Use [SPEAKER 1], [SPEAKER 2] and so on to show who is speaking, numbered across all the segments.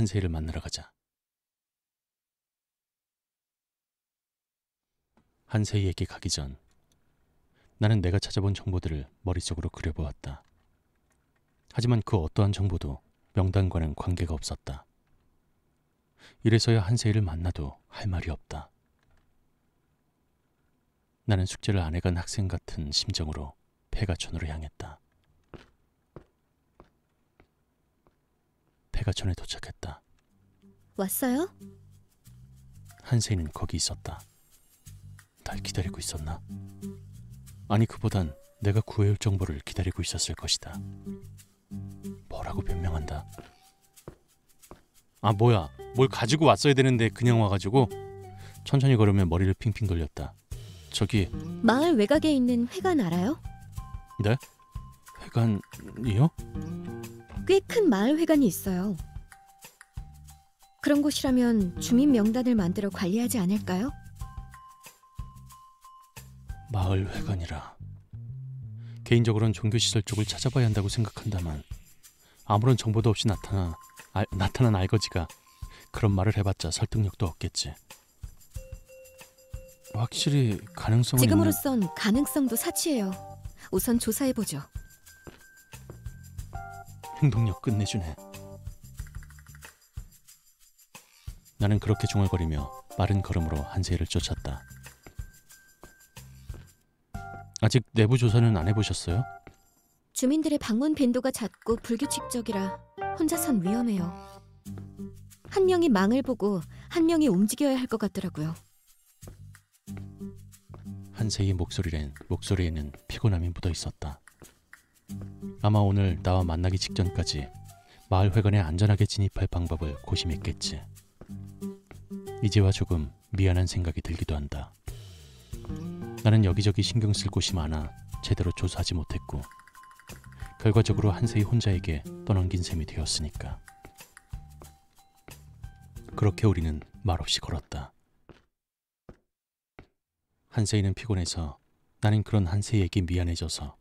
[SPEAKER 1] 한세이를 만나러 가자. 한세이에게 가기 전 나는 내가 찾아본 정보들을 머릿속으로 그려보았다. 하지만 그 어떠한 정보도 명단과는 관계가 없었다. 이래서야 한세이를 만나도 할 말이 없다. 나는 숙제를 안 해간 학생 같은 심정으로 폐가촌으로 향했다. 백가천에 도착했다. 왔어요? 한세이는 거기 있었다. 날 기다리고 있었나? 아니 그보단 내가 구해올 정보를 기다리고 있었을 것이다. 뭐라고 변명한다. 아 뭐야 뭘 가지고 왔어야 되는데 그냥 와가지고 천천히 걸으며 머리를 핑핑 돌렸다. 저기
[SPEAKER 2] 마을 외곽에 있는 회관 알아요?
[SPEAKER 1] 네? 회관이요?
[SPEAKER 2] 꽤큰 마을회관이 있어요. 그런 곳이라면 주민 명단을 만들어 관리하지 않을까요?
[SPEAKER 1] 마을회관이라. 개인적으로는 종교시설 쪽을 찾아봐야 한다고 생각한다만 아무런 정보도 없이 나타나, 알, 나타난 알거지가 그런 말을 해봤자 설득력도 없겠지. 확실히 가능성은 지금으로선
[SPEAKER 2] 있는... 가능성도 사치예요. 우선 조사해보죠.
[SPEAKER 1] 행동력 끝내주네. 나는 그렇게 중얼거리며 빠른 걸음으로 한세희를 쫓았다. 아직 내부 조사는 안 해보셨어요?
[SPEAKER 2] 주민들의 방문 빈도가 잦고 불규칙적이라 혼자선 위험해요. 한 명이 망을 보고 한 명이 움직여야 할 것 같더라고요.
[SPEAKER 1] 한세희 목소리엔 목소리에는 피곤함이 묻어 있었다. 아마 오늘 나와 만나기 직전까지 마을회관에 안전하게 진입할 방법을 고심했겠지. 이제와 조금 미안한 생각이 들기도 한다. 나는 여기저기 신경 쓸 곳이 많아 제대로 조사하지 못했고 결과적으로 한세희 혼자에게 떠넘긴 셈이 되었으니까. 그렇게 우리는 말없이 걸었다. 한세희는 피곤해서 나는 그런 한세희에게 미안해져서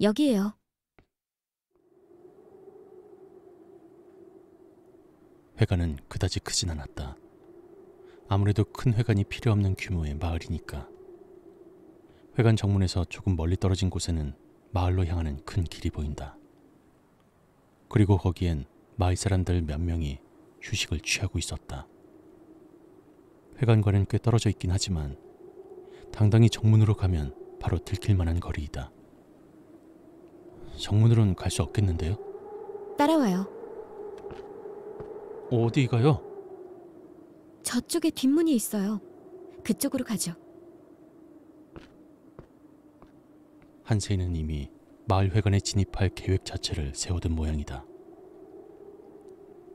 [SPEAKER 1] 여기에요. 회관은 그다지 크진 않았다. 아무래도 큰 회관이 필요 없는 규모의 마을이니까. 회관 정문에서 조금 멀리 떨어진 곳에는 마을로 향하는 큰 길이 보인다. 그리고 거기엔 마을 사람들 몇 명이 휴식을 취하고 있었다. 회관과는 꽤 떨어져 있긴 하지만 당당히 정문으로 가면 바로 들킬 만한 거리이다. 정문으로는 갈 수 없겠는데요?
[SPEAKER 2] 따라와요.
[SPEAKER 1] 어디가요?
[SPEAKER 2] 저쪽에 뒷문이 있어요. 그쪽으로 가죠.
[SPEAKER 1] 한세인은 이미 마을회관에 진입할 계획 자체를 세워둔 모양이다.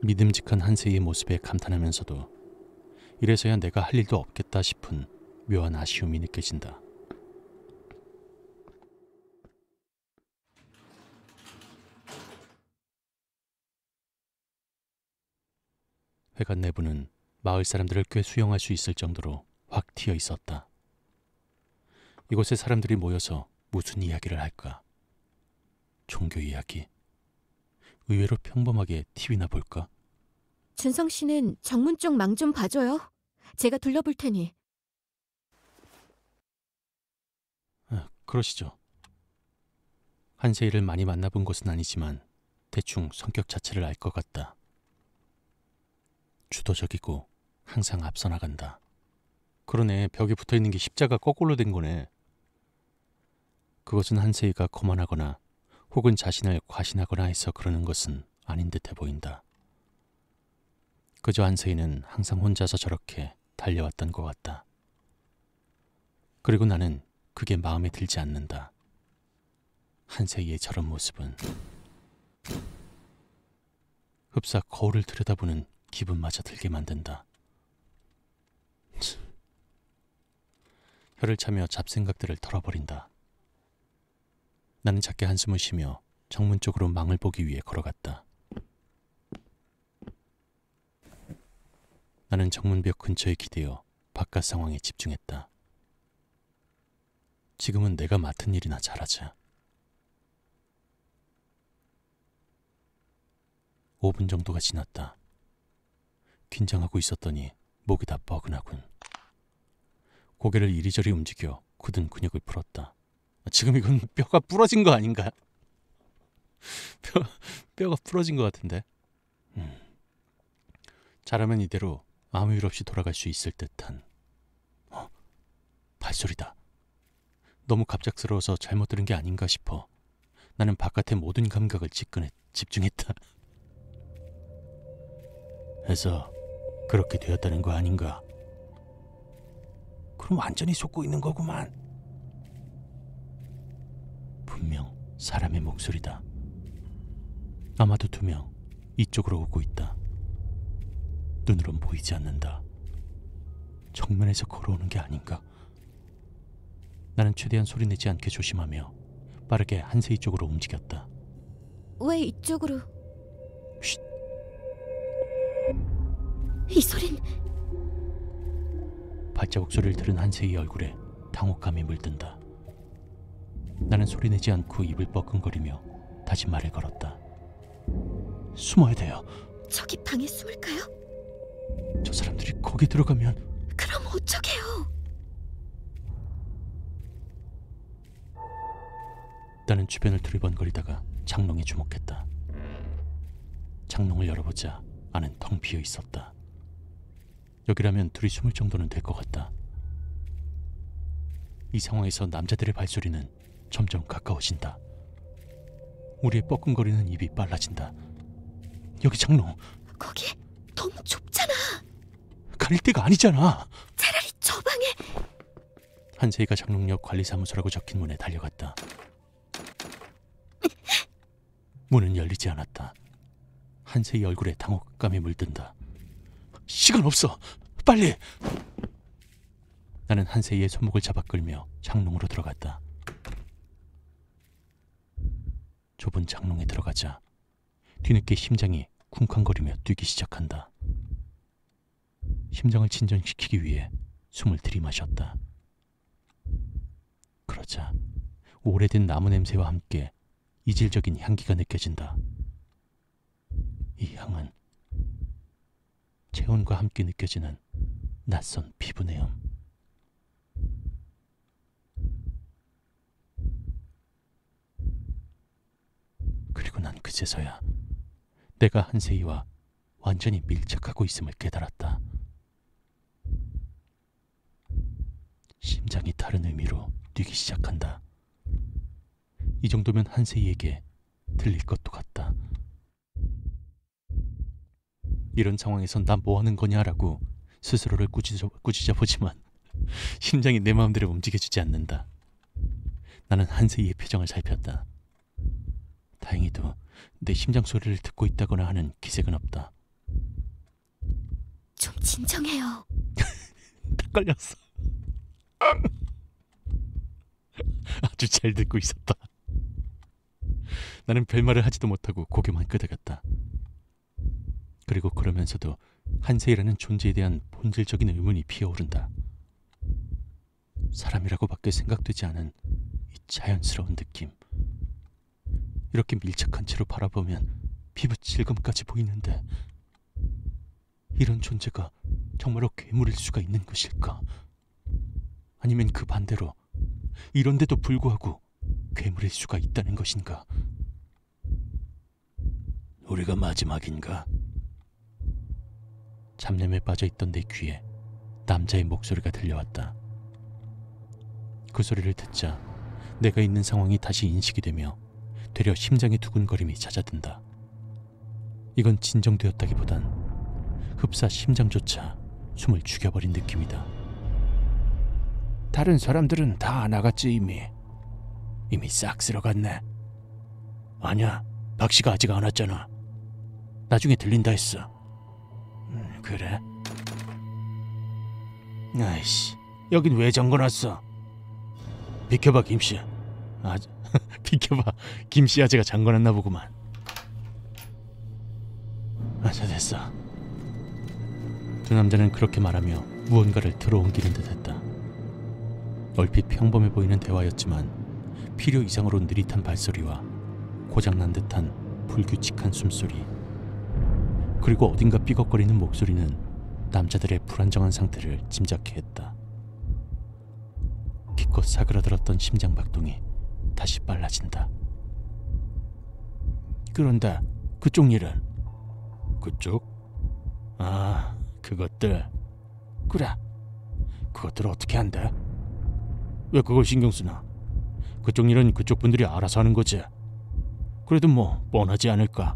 [SPEAKER 1] 믿음직한 한세의 모습에 감탄하면서도 이래서야 내가 할 일도 없겠다 싶은 묘한 아쉬움이 느껴진다. 회관 내부는 마을 사람들을 꽤 수용할 수 있을 정도로 확 튀어 있었다. 이곳에 사람들이 모여서 무슨 이야기를 할까? 종교 이야기. 의외로 평범하게 TV나 볼까?
[SPEAKER 2] 준성 씨는 정문 쪽 망 좀 봐줘요. 제가 둘러볼 테니.
[SPEAKER 1] 아, 그러시죠. 한세일을 많이 만나본 것은 아니지만 대충 성격 자체를 알 것 같다. 주도적이고 항상 앞서 나간다. 그러네 벽에 붙어 있는 게 십자가 거꾸로 된 거네. 그것은 한세이가 거만하거나 혹은 자신을 과신하거나 해서 그러는 것은 아닌 듯해 보인다. 그저 한세이는 항상 혼자서 저렇게 달려왔던 것 같다. 그리고 나는 그게 마음에 들지 않는다. 한세이의 저런 모습은 흡사 거울을 들여다보는 기분마저 들게 만든다. 혀를 차며 잡생각들을 털어버린다. 나는 작게 한숨을 쉬며 정문 쪽으로 망을 보기 위해 걸어갔다. 나는 정문벽 근처에 기대어 바깥 상황에 집중했다. 지금은 내가 맡은 일이나 잘하자. 5분 정도가 지났다. 긴장하고 있었더니 목이 다 뻐근하군. 고개를 이리저리 움직여 굳은 근육을 풀었다. 지금 이건 뼈가 부러진 거 아닌가? 뼈, 뼈가 부러진 것 같은데. 음. 잘하면 이대로 아무 일 없이 돌아갈 수 있을 듯한. 어, 발소리다. 너무 갑작스러워서 잘못 들은 게 아닌가 싶어. 나는 바깥의 모든 감각을 집근해, 집중했다. 해서 그렇게 되었다는 거 아닌가? 그럼 완전히 속고 있는 거구만. 분명 사람의 목소리다. 아마도 두 명 이쪽으로 오고 있다. 눈으론 보이지 않는다. 정면에서 걸어오는 게 아닌가? 나는 최대한 소리 내지 않게 조심하며 빠르게 한세이 쪽으로 움직였다.
[SPEAKER 2] 왜 이쪽으로? 이 소린
[SPEAKER 1] 발자국 소리를 들은 한세의 얼굴에 당혹감이 물든다. 나는 소리내지 않고 입을 뻐근거리며 다시 말을 걸었다. 숨어야 돼요.
[SPEAKER 2] 저기 방에 숨을까요저
[SPEAKER 1] 사람들이 거기 들어가면
[SPEAKER 2] 그럼 어쩌게요?
[SPEAKER 1] 나는 주변을 두리번거리다가 장롱에 주목했다. 장롱을 열어보자 안은 텅 비어 있었다. 여기라면 둘이 숨을 정도는 될 것 같다. 이 상황에서 남자들의 발소리는 점점 가까워진다. 우리의 뻐근거리는 입이 빨라진다. 여기 장롱. 거기
[SPEAKER 2] 너무 좁잖아.
[SPEAKER 1] 가릴 데가 아니잖아.
[SPEAKER 2] 차라리 저 방에.
[SPEAKER 1] 한세희가 장롱역 관리사무소라고 적힌 문에 달려갔다. 문은 열리지 않았다. 한세희 얼굴에 당혹감이 물든다. 시간 없어. 빨리. 나는 한세희의 손목을 잡아 끌며 장롱으로 들어갔다. 좁은 장롱에 들어가자 뒤늦게 심장이 쿵쾅거리며 뛰기 시작한다. 심장을 진정시키기 위해 숨을 들이마셨다. 그러자 오래된 나무 냄새와 함께 이질적인 향기가 느껴진다. 체온과 함께 느껴지는 낯선 피부내음. 그리고 난 그제서야 내가 한세이와 완전히 밀착하고 있음을 깨달았다. 심장이 다른 의미로 뛰기 시작한다. 이 정도면 한세이에게 들릴 것도 같다. 이런 상황에선 난뭐 하는 거냐라고 스스로를 꾸짖어, 꾸짖어 보지만 심장이 내 마음대로 움직여주지 않는다. 나는 한세희의 표정을 살폈다. 다행히도 내 심장 소리를 듣고 있다거나 하는 기색은 없다.
[SPEAKER 2] 좀 진정해요. 딱 걸렸어.
[SPEAKER 1] 아주 잘 듣고 있었다. 나는 별말을 하지도 못하고 고개만 끄덕였다. 그리고 그러면서도 한세이라는 존재에 대한 본질적인 의문이 피어오른다. 사람이라고밖에 생각되지 않은 이 자연스러운 느낌. 이렇게 밀착한 채로 바라보면 피부 질감까지 보이는데 이런 존재가 정말로 괴물일 수가 있는 것일까? 아니면 그 반대로 이런데도 불구하고 괴물일 수가 있다는 것인가? 우리가 마지막인가? 잡념에 빠져있던 내 귀에 남자의 목소리가 들려왔다. 그 소리를 듣자 내가 있는 상황이 다시 인식이 되며 되려 심장의 두근거림이 잦아든다. 이건 진정되었다기보단 흡사 심장조차 숨을 죽여버린 느낌이다. 다른 사람들은 다 나갔지 이미. 이미 싹 쓸어갔네. 아니야, 박 씨가 아직 안 왔잖아. 나중에 들린다 했어. 그래? 아이씨, 여긴 왜 잠궈놨어? 비켜봐, 김씨. 아, 비켜봐. 김씨 아재가 잠궈놨나 보구만. 아, 자, 됐어. 두 남자는 그렇게 말하며 무언가를 들어옮기는 듯했다. 얼핏 평범해 보이는 대화였지만 필요 이상으로 느릿한 발소리와 고장난 듯한 불규칙한 숨소리 그리고 어딘가 삐걱거리는 목소리는 남자들의 불안정한 상태를 짐작케 했다. 기껏 사그라들었던 심장박동이 다시 빨라진다. 그런데 그쪽 일은? 그쪽? 아, 그것들. 그래. 그것들 어떻게 한대? 왜 그걸 신경 쓰나? 그쪽 일은 그쪽 분들이 알아서 하는 거지. 그래도 뭐 뻔하지 않을까?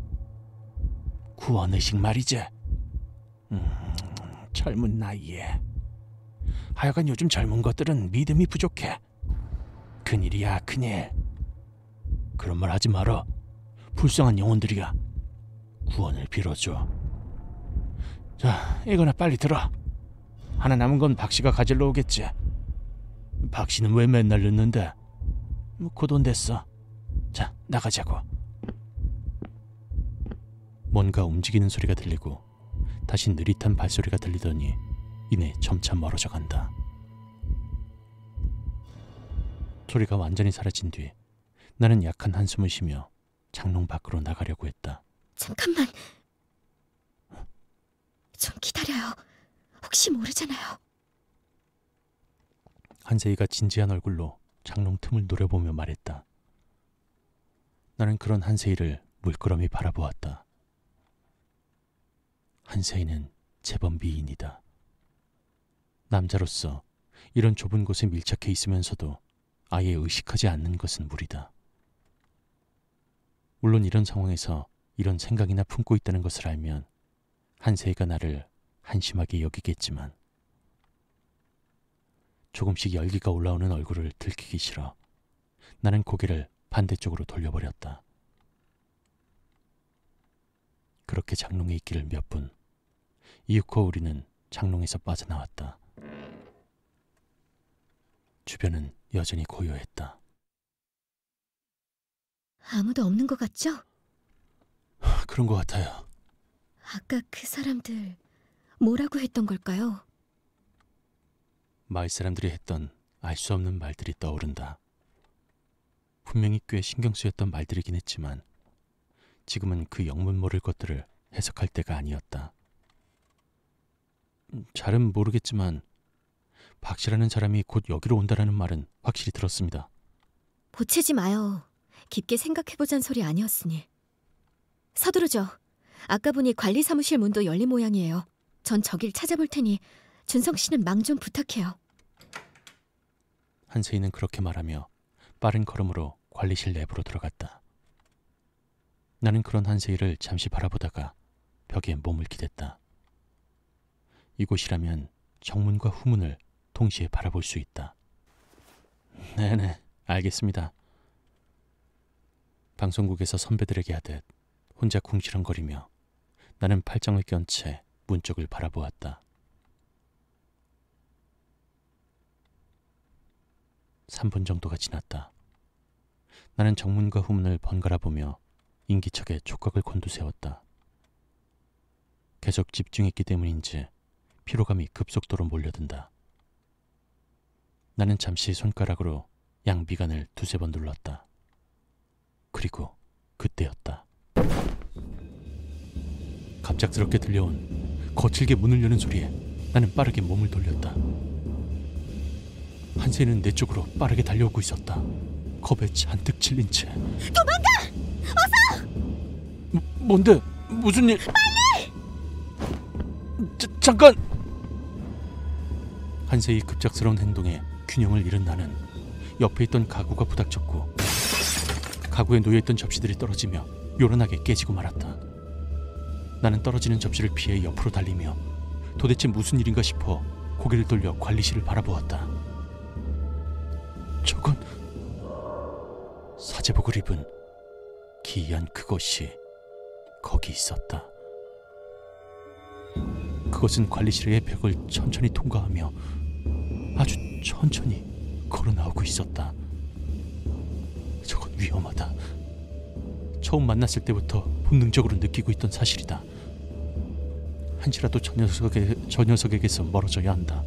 [SPEAKER 1] 구원의식 말이지. 음, 젊은 나이에. 하여간 요즘 젊은 것들은 믿음이 부족해. 큰일이야, 큰일. 그런 말 하지 마라. 불쌍한 영혼들이야. 구원을 빌어줘. 자, 이거나 빨리 들어. 하나 남은 건 박씨가 가질러 오겠지. 박씨는 왜 맨날 늦는데? 뭐, 곧온댔어 자, 나가자고. 뭔가 움직이는 소리가 들리고 다시 느릿한 발소리가 들리더니 이내 점차 멀어져 간다. 소리가 완전히 사라진 뒤 나는 약한 한숨을 쉬며 장롱 밖으로 나가려고 했다.
[SPEAKER 2] 잠깐만. 좀 기다려요. 혹시 모르잖아요.
[SPEAKER 1] 한세이가 진지한 얼굴로 장롱 틈을 노려보며 말했다. 나는 그런 한세이를 물끄러미 바라보았다. 한세인는 재범 미인이다. 남자로서 이런 좁은 곳에 밀착해 있으면서도 아예 의식하지 않는 것은 무리다. 물론 이런 상황에서 이런 생각이나 품고 있다는 것을 알면 한세이가 나를 한심하게 여기겠지만 조금씩 열기가 올라오는 얼굴을 들키기 싫어 나는 고개를 반대쪽으로 돌려버렸다. 그렇게 장롱에 있기를 몇 분, 이윽고 우리는 장롱에서 빠져나왔다. 주변은 여전히 고요했다.
[SPEAKER 2] 아무도 없는 것 같죠?
[SPEAKER 1] 그런 것 같아요.
[SPEAKER 2] 아까 그 사람들 뭐라고 했던 걸까요?
[SPEAKER 1] 마을 사람들이 했던 알 수 없는 말들이 떠오른다. 분명히 꽤 신경 쓰였던 말들이긴 했지만 지금은 그 영문 모를 것들을 해석할 때가 아니었다. 잘은 모르겠지만 박 씨라는 사람이 곧 여기로 온다라는 말은 확실히 들었습니다.
[SPEAKER 2] 보채지 마요. 깊게 생각해보잔 소리 아니었으니. 서두르죠. 아까 보니 관리 사무실 문도 열린 모양이에요. 전 저길 찾아볼 테니 준성 씨는 망 좀 부탁해요.
[SPEAKER 1] 한세희는 그렇게 말하며 빠른 걸음으로 관리실 내부로 들어갔다. 나는 그런 한세희를 잠시 바라보다가 벽에 몸을 기댔다. 이곳이라면 정문과 후문을 동시에 바라볼 수 있다. 네네, 알겠습니다. 방송국에서 선배들에게 하듯 혼자 궁시렁거리며 나는 팔짱을 껴채문 쪽을 바라보았다. 3분 정도가 지났다. 나는 정문과 후문을 번갈아 보며 인기척에 촉각을 곤두세웠다. 계속 집중했기 때문인지 피로감이 급속도로 몰려든다. 나는 잠시 손가락으로 양비간을 두세 번 눌렀다. 그리고 그때였다. 갑작스럽게 들려온 거칠게 문을 여는 소리에 나는 빠르게 몸을 돌렸다. 한세는 내 쪽으로 빠르게 달려오고 있었다. 겁에 잔뜩 질린 채. 도망가! 어서! 뭐, 뭔데? 무슨 일? 빨리! 자, 잠깐! 한세의 급작스러운 행동에 균형을 잃은 나는 옆에 있던 가구가 부닥쳤고 가구에 놓여있던 접시들이 떨어지며 요란하게 깨지고 말았다. 나는 떨어지는 접시를 피해 옆으로 달리며 도대체 무슨 일인가 싶어 고개를 돌려 관리실을 바라보았다. 저건 사제복을 입은 기이한 그것이 거기 있었다. 그것은 관리실의 벽을 천천히 통과하며 아주 천천히 걸어 나오고 있었다. 저건 위험하다. 처음 만났을 때부터 본능적으로 느끼고 있던 사실이다. 한시라도 저, 녀석에, 저 녀석에게서 멀어져야 한다.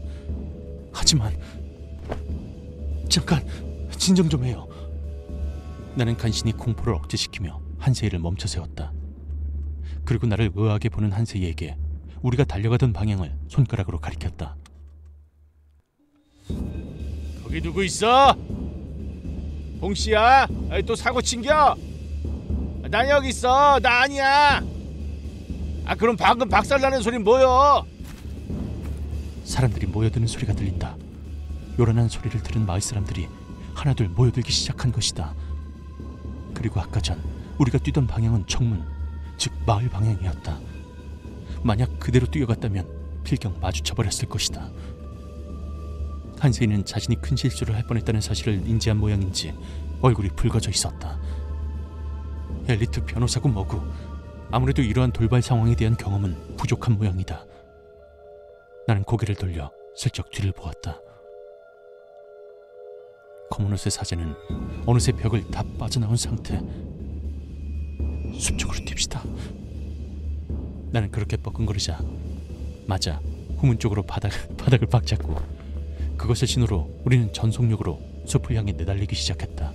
[SPEAKER 1] 하지만 잠깐 진정 좀 해요. 나는 간신히 공포를 억제시키며 한세이를 멈춰 세웠다. 그리고 나를 의아하게 보는 한세이에게 우리가 달려가던 방향을 손가락으로 가리켰다. 여기 누구 있어? 봉씨야? 또 사고 친겨? 난 여기 있어. 나 아니야. 아 그럼 방금 박살나는 소리 뭐여? 사람들이 모여드는 소리가 들린다. 요란한 소리를 들은 마을 사람들이 하나둘 모여들기 시작한 것이다. 그리고 아까 전 우리가 뛰던 방향은 정문, 즉 마을 방향이었다. 만약 그대로 뛰어갔다면 필경 마주쳐 버렸을 것이다. 한세인은 자신이 큰 실수를 할 뻔했다는 사실을 인지한 모양인지 얼굴이 붉어져 있었다. 엘리트 변호사고 뭐고 아무래도 이러한 돌발 상황에 대한 경험은 부족한 모양이다. 나는 고개를 돌려 슬쩍 뒤를 보았다. 커검노스의 사제는 어느새 벽을 다 빠져나온 상태. 숲쪽으로 뜁시다. 나는 그렇게 뻐근거리자 맞아 후문 쪽으로 바닥, 바닥을 박잡고 그것의 신호로 우리는 전속력으로 숲을 향해 내달리기 시작했다.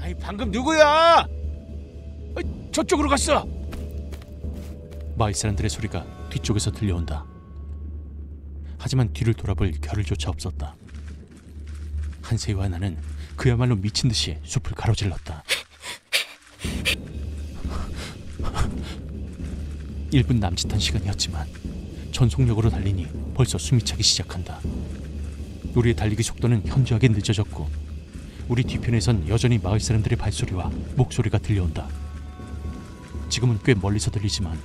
[SPEAKER 1] 아이 방금 누구야? 어이, 저쪽으로 갔어. 마이 사람들의 소리가 뒤쪽에서 들려온다. 하지만 뒤를 돌아볼 겨를조차 없었다. 한세와 나는 그야말로 미친 듯이 숲을 가로질렀다. 1분 남짓한 시간이었지만 전속력으로 달리니 벌써 숨이 차기 시작한다. 우리의 달리기 속도는 현저하게 늦어졌고 우리 뒤편에선 여전히 마을 사람들의 발소리와 목소리가 들려온다. 지금은 꽤 멀리서 들리지만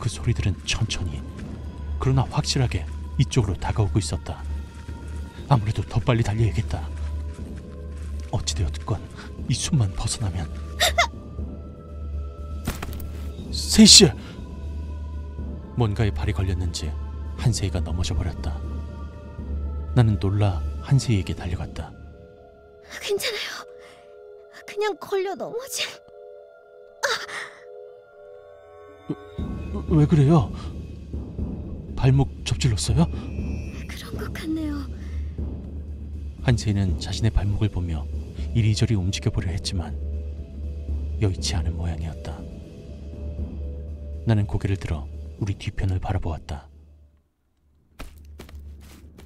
[SPEAKER 1] 그 소리들은 천천히 그러나 확실하게 이쪽으로 다가오고 있었다. 아무래도 더 빨리 달려야겠다. 어찌되었건 이 숨만 벗어나면 세이씨 뭔가에 발이 걸렸는지 한세이가 넘어져 버렸다. 나는 놀라 한세이에게 달려갔다.
[SPEAKER 2] 괜찮아요. 그냥 걸려 넘어지.
[SPEAKER 1] 아! 왜, 왜 그래요? 발목 접질렀어요?
[SPEAKER 2] 그런 것 같네요.
[SPEAKER 1] 한세이는 자신의 발목을 보며 이리저리 움직여 보려 했지만 여의치 않은 모양이었다. 나는 고개를 들어 우리 뒤편을 바라보았다.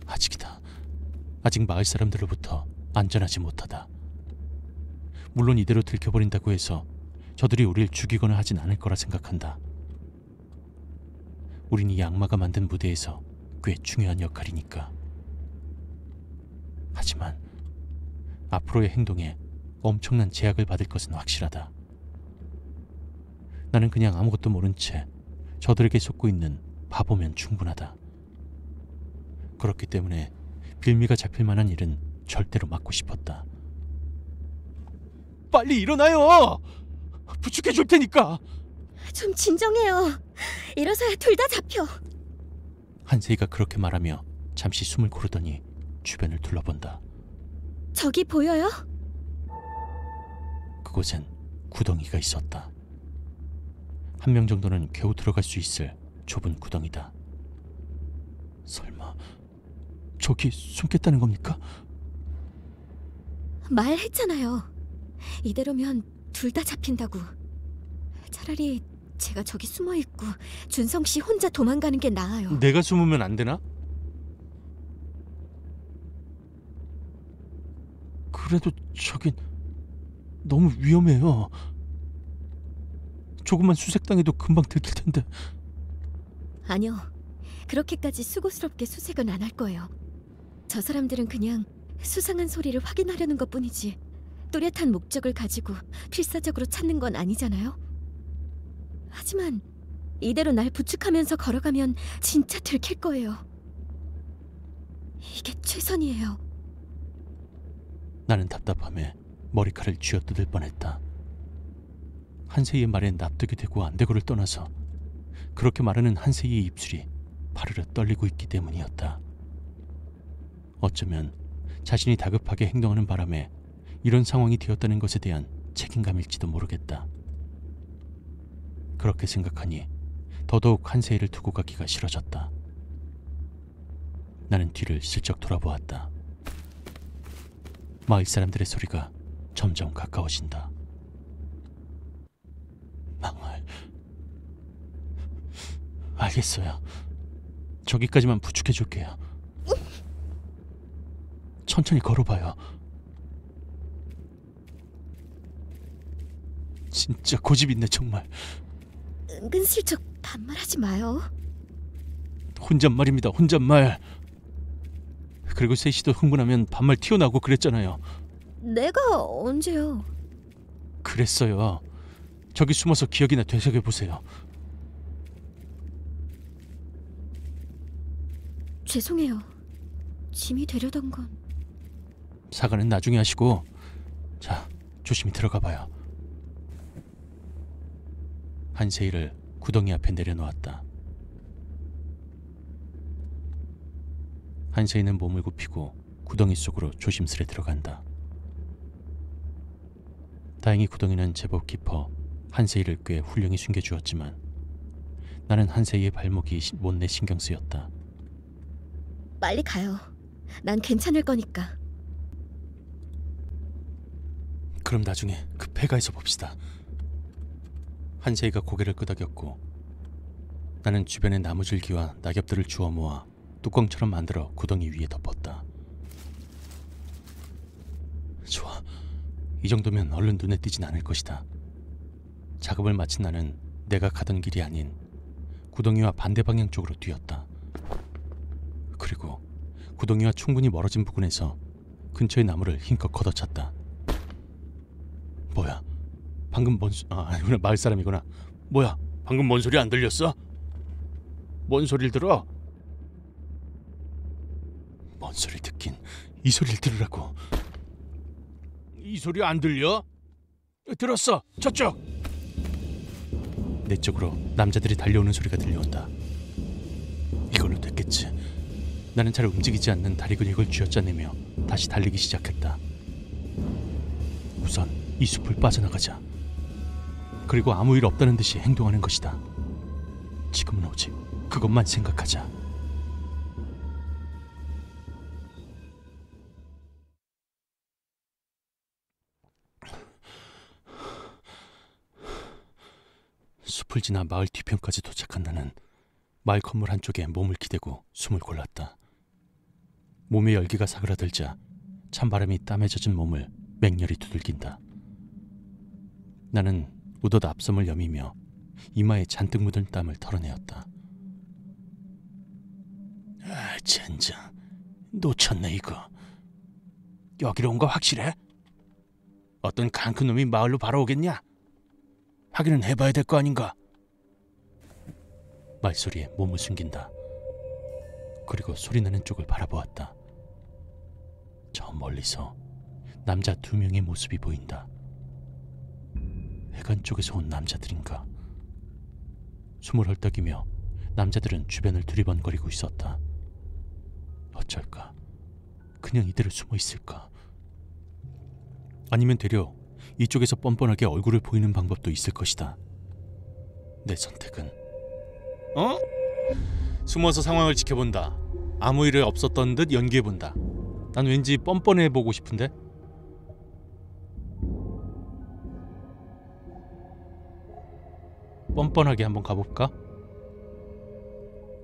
[SPEAKER 1] 아직이다. 아직 마을 사람들로부터 안전하지 못하다. 물론 이대로 들켜버린다고 해서 저들이 우릴 죽이거나 하진 않을 거라 생각한다. 우린 이 악마가 만든 무대에서 꽤 중요한 역할이니까. 하지만 앞으로의 행동에 엄청난 제약을 받을 것은 확실하다. 나는 그냥 아무것도 모른 채 저들에게 속고 있는 바보면 충분하다. 그렇기 때문에 빌미가 잡힐 만한 일은 절대로 막고 싶었다. 빨리 일어나요!
[SPEAKER 2] 부축해 줄 테니까! 좀 진정해요. 일어서야 둘 다 잡혀.
[SPEAKER 1] 한세이가 그렇게 말하며 잠시 숨을 고르더니 주변을 둘러본다.
[SPEAKER 2] 저기 보여요?
[SPEAKER 1] 그곳엔 구덩이가 있었다. 한명 정도는 겨우 들어갈 수 있을 좁은 구덩이다. 설마 저기 숨겠다는 겁니까?
[SPEAKER 2] 말했잖아요. 이대로면 둘 다 잡힌다고. 차라리 제가 저기 숨어 있고 준성 씨 혼자 도망가는 게 나아요.
[SPEAKER 1] 내가 숨으면 안 되나? 그래도 저긴 너무 위험해요. 조금만 수색당해도 금방 들킬 텐데.
[SPEAKER 2] 아니요. 그렇게까지 수고스럽게 수색은 안 할 거예요. 저 사람들은 그냥 수상한 소리를 확인하려는 것뿐이지 또렷한 목적을 가지고 필사적으로 찾는 건 아니잖아요. 하지만 이대로 날 부축하면서 걸어가면 진짜 들킬 거예요. 이게 최선이에요.
[SPEAKER 1] 나는 답답함에 머리카락을 쥐어뜯을 뻔했다. 한세희의 말에 납득이 되고 안 되고를 떠나서 그렇게 말하는 한세희의 입술이 파르르 떨리고 있기 때문이었다. 어쩌면 자신이 다급하게 행동하는 바람에 이런 상황이 되었다는 것에 대한 책임감일지도 모르겠다. 그렇게 생각하니 더더욱 한세희를 두고 가기가 싫어졌다. 나는 뒤를 슬쩍 돌아보았다. 마을 사람들의 소리가 점점 가까워진다. 방울. 알겠어요. 저기까지만 부축해 줄게요. 천천히 걸어봐요. 진짜 고집 있네 정말.
[SPEAKER 2] 은근슬쩍 반말하지 마요.
[SPEAKER 1] 혼잣말입니다. 혼잣말. 그리고 셋이도 흥분하면 반말 튀어나오고 그랬잖아요.
[SPEAKER 2] 내가 언제요?
[SPEAKER 1] 그랬어요. 저기 숨어서 기억이나 되새겨 보세요.
[SPEAKER 2] 죄송해요. 짐이 되려던 건
[SPEAKER 1] 사과는 나중에 하시고 자 조심히 들어가 봐요. 한세이를 구덩이 앞에 내려놓았다. 한세이는 몸을 굽히고 구덩이 속으로 조심스레 들어간다. 다행히 구덩이는 제법 깊어 한세이를 꽤 훌륭히 숨겨주었지만 나는 한세이의 발목이 못내 신경 쓰였다.
[SPEAKER 2] 빨리 가요. 난 괜찮을 거니까.
[SPEAKER 1] 그럼 나중에 급해 그 가에서 봅시다. 한세이가 고개를 끄덕였고 나는 주변의 나무줄기와 낙엽들을 주워 모아 뚜껑처럼 만들어 구덩이 위에 덮었다. 좋아. 이 정도면 얼른 눈에 띄진 않을 것이다. 작업을 마친 나는 내가 가던 길이 아닌 구덩이와 반대 방향 쪽으로 뛰었다. 그리고 구덩이와 충분히 멀어진 부근에서 근처의 나무를 힘껏 걷어찼다. 뭐야? 방금 뭔 소... 아, 아니구나. 마을 사람이구나. 뭐야? 방금 뭔 소리 안 들렸어? 뭔 소리를 들어? 뭔 소리 듣긴 이 소리를 들으라고. 이 소리 안 들려? 들었어. 저쪽. 내 쪽으로 남자들이 달려오는 소리가 들려온다. 이걸로 됐겠지. 나는 잘 움직이지 않는 다리 근육을 쥐어짜내며 다시 달리기 시작했다. 우선 이 숲을 빠져나가자. 그리고 아무 일 없다는 듯이 행동하는 것이다. 지금은 오직 그것만 생각하자. 숲을 지나 마을 뒤편까지 도착한 나는 마을 건물 한쪽에 몸을 기대고 숨을 골랐다. 몸의 열기가 사그라들자 찬바람이 땀에 젖은 몸을 맹렬히 두들긴다. 나는 우덧 앞섬을 여미며 이마에 잔뜩 묻은 땀을 털어내었다. 아, 젠장. 놓쳤네, 이거. 여기로 온 거 확실해? 어떤 강큰 놈이 마을로 바로 오겠냐? 확인은 해봐야 될 거 아닌가? 말소리에 몸을 숨긴다. 그리고 소리나는 쪽을 바라보았다. 저 멀리서 남자 두 명의 모습이 보인다. 회관 쪽에서 온 남자들인가? 숨을 헐떡이며 남자들은 주변을 두리번거리고 있었다. 어쩔까? 그냥 이대로 숨어 있을까? 아니면 되려 이쪽에서 뻔뻔하게 얼굴을 보이는 방법도 있을 것이다. 내 선택은 어? 숨어서 상황을 지켜본다. 아무 일이 없었던 듯 연기해본다. 난 왠지 뻔뻔해 보고 싶은데. 뻔뻔하게 한번 가볼까?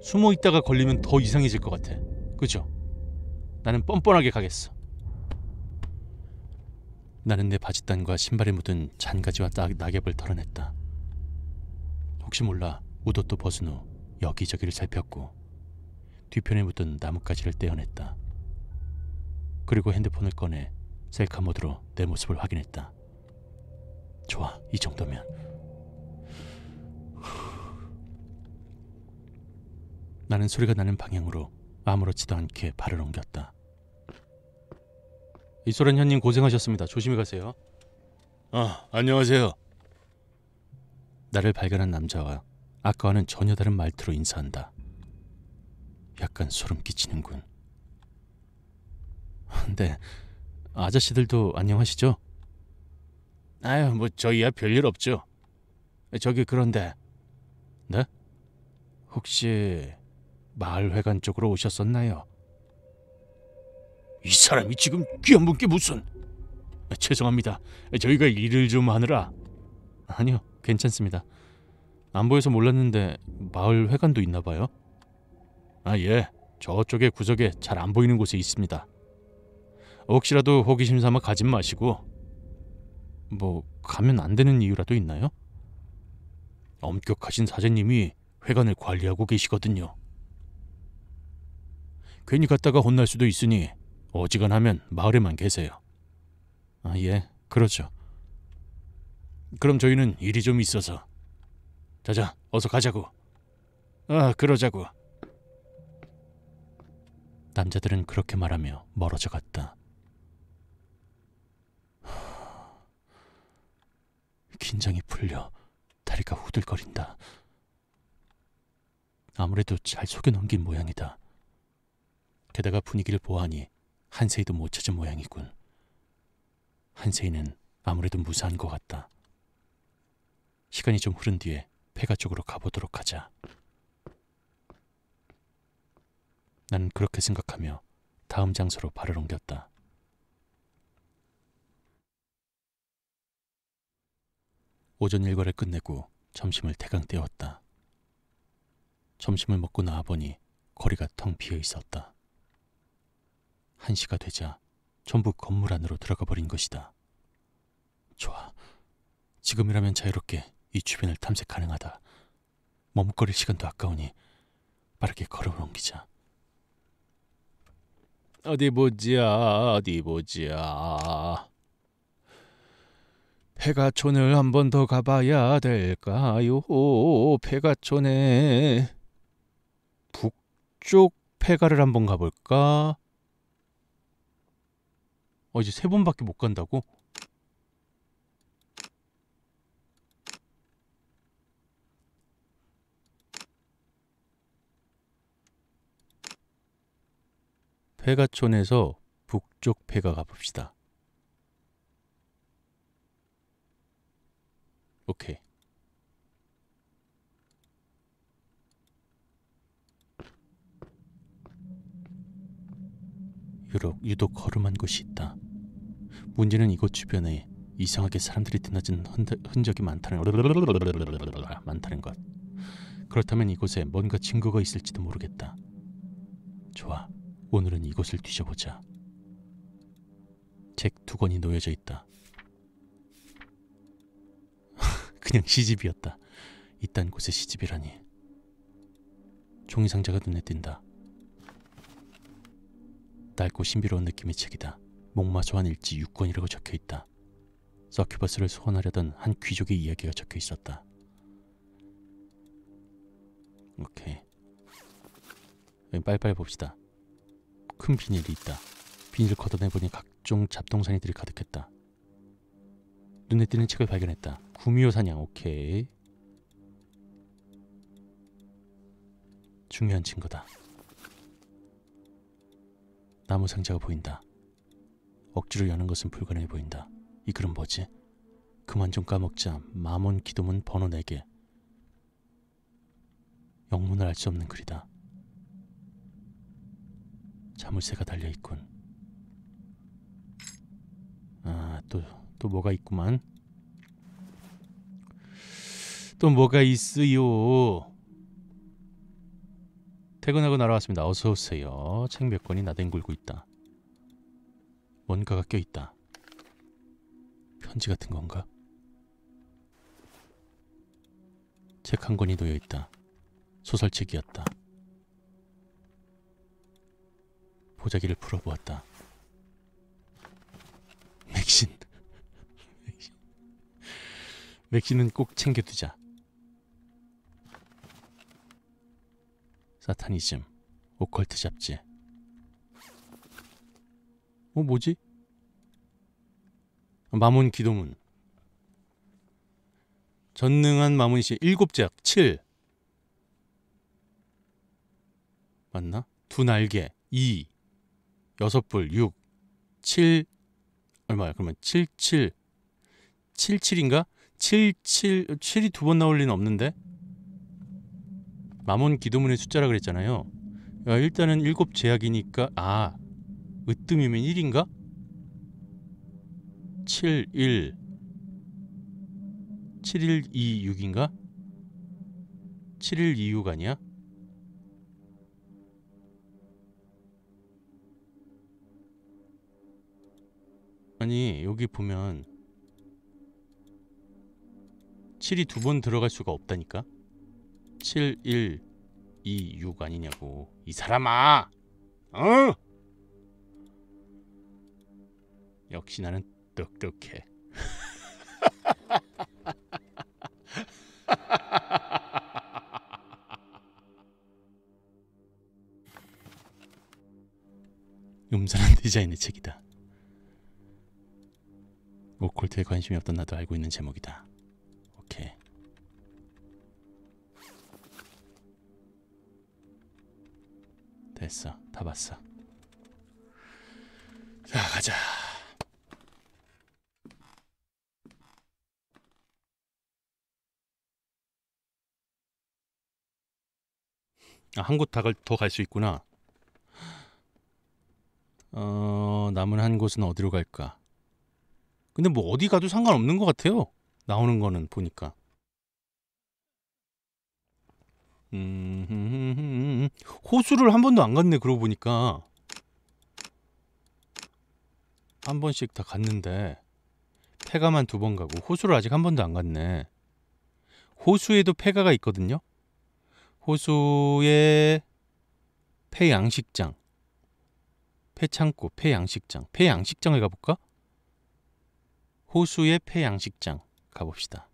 [SPEAKER 1] 숨어 있다가 걸리면 더 이상해질 것 같아. 그죠? 나는 뻔뻔하게 가겠어. 나는 내 바짓단과 신발에 묻은 잔가지와 낙엽을 털어냈다. 혹시 몰라 우도도 벗은 후 여기저기를 살폈고 뒤편에 묻은 나뭇가지를 떼어냈다. 그리고 핸드폰을 꺼내 셀카 모드로 내 모습을 확인했다. 좋아, 이 정도면. 나는 소리가 나는 방향으로 아무렇지도 않게 발을 옮겼다. 이소란 현님 고생하셨습니다. 조심히 가세요. 아, 안녕하세요. 나를 발견한 남자와 아까와는 전혀 다른 말투로 인사한다. 약간 소름 끼치는군. 근데 아저씨들도 안녕하시죠? 아유, 뭐 저희야 별일 없죠. 저기 그런데, 네? 혹시 마을회관 쪽으로 오셨었나요? 이 사람이 지금 귀한분 게 무슨? 죄송합니다. 저희가 일을 좀 하느라. 아니요, 괜찮습니다. 안 보여서 몰랐는데 마을 회관도 있나 봐요? 아 예, 저쪽에 구석에 잘 안 보이는 곳에 있습니다. 혹시라도 호기심 삼아 가진 마시고 뭐 가면 안 되는 이유라도 있나요? 엄격하신 사제님이 회관을 관리하고 계시거든요. 괜히 갔다가 혼날 수도 있으니 어지간하면 마을에만 계세요. 아, 예, 그렇죠. 그럼 저희는 일이 좀 있어서 자자, 어서 가자고. 아, 그러자고. 남자들은 그렇게 말하며 멀어져 갔다. 긴장이 풀려 다리가 후들거린다. 아무래도 잘 속여 넘긴 모양이다. 게다가 분위기를 보아하니 한세이도 못 찾은 모양이군. 한세이는 아무래도 무사한 것 같다. 시간이 좀 흐른 뒤에 폐가 쪽으로 가보도록 하자. 나는 그렇게 생각하며 다음 장소로 발을 옮겼다. 오전 일과를 끝내고 점심을 대강 때웠다. 점심을 먹고 나와보니 거리가 텅 비어 있었다. 한 시가 되자 전부 건물 안으로 들어가 버린 것이다. 좋아. 지금이라면 자유롭게 이 주변을 탐색 가능하다. 머뭇거릴 시간도 아까우니 빠르게 걸음을 옮기자. 어디 보지야, 어디 보지야. 폐가촌을 한 번 더 가봐야 될까요? 폐가촌에 북쪽 폐가를 한번 가볼까? 어, 이제 세 번밖에 못 간다고? 폐가촌에서 북쪽 폐가 가봅시다. 오케이. 유독, 유독 거름한 곳이 있다. 문제는 이곳 주변에 이상하게 사람들이 드나든 흔적이 많다는 많다는 것. 그렇다면 이곳에 뭔가 증거가 있을지도 모르겠다. 좋아. 오늘은 이곳을 뒤져보자. 책 두 권이 놓여져 있다. 그냥 시집이었다. 이딴 곳에 시집이라니. 종이 상자가 눈에 띈다. 낡고 신비로운 느낌의 책이다. 목마소한 일지 6권이라고 적혀 있다. 서큐버스를 소환하려던 한 귀족의 이야기가 적혀 있었다. 오케이. 빨리빨리 봅시다. 큰 비닐이 있다. 비닐을 걷어내보니 각종 잡동사니들이 가득했다. 눈에 띄는 책을 발견했다. 구미호 사냥, 오케이. 중요한 친구다 나무 상자가 보인다. 억지로 여는 것은 불가능해 보인다. 이 글은 뭐지? 그만 좀 까먹자. 마몬 기도문 번호 4개. 영문을 알 수 없는 글이다. 자물쇠가 달려있군 아또 또 뭐가 있구만 또 뭐가 있어요 퇴근하고 날아왔습니다 어서오세요 책 몇 권이 나뒹굴고 있다 뭔가가 껴있다 편지 같은 건가? 책 한 권이 놓여있다 소설책이었다 보자기를 풀어보았다. 맥신. 맥신은 꼭 챙겨두자. 사타니즘, 오컬트 잡지. 어, 뭐지? 마문 기도문. 전능한 마몬 씨 일곱 작 7. 맞나? 두 날개 2. 6불 6, 7 얼마야? 그러면 77 77인가? 77 7이 두 번 나올 리는 없는데 마몬 기도문의 숫자라 그랬잖아요 야, 일단은 7 제약이니까 아 으뜸이면 1인가? 7 1 7 1 2 6인가? 7 1 2 6 아니야? 아니 여기 보면 7이 두 번 들어갈 수가 없다니까 7, 1, 2, 6 아니냐고 이 사람아! 어? 역시 나는 똑똑해 음산한 디자인의 책이다 오콜트에 관심이 없던 나도 알고 있는 제목이다. 오케이. 됐어. 다 봤어. 자, 가자. 아, 한곳더 갈 수 있구나. 어, 남은 한 곳은 어디로 갈까? 근데 뭐 어디 가도 상관없는 것 같아요 나오는 거는 보니까 호수를 한 번도 안 갔네 그러고 보니까 한 번씩 다 갔는데 폐가만 두 번 가고 호수를 아직 한 번도 안 갔네 호수에도 폐가가 있거든요 호수에 폐양식장 폐창고 폐양식장 폐양식장을 가볼까? 호수의 폐양식장 가봅시다.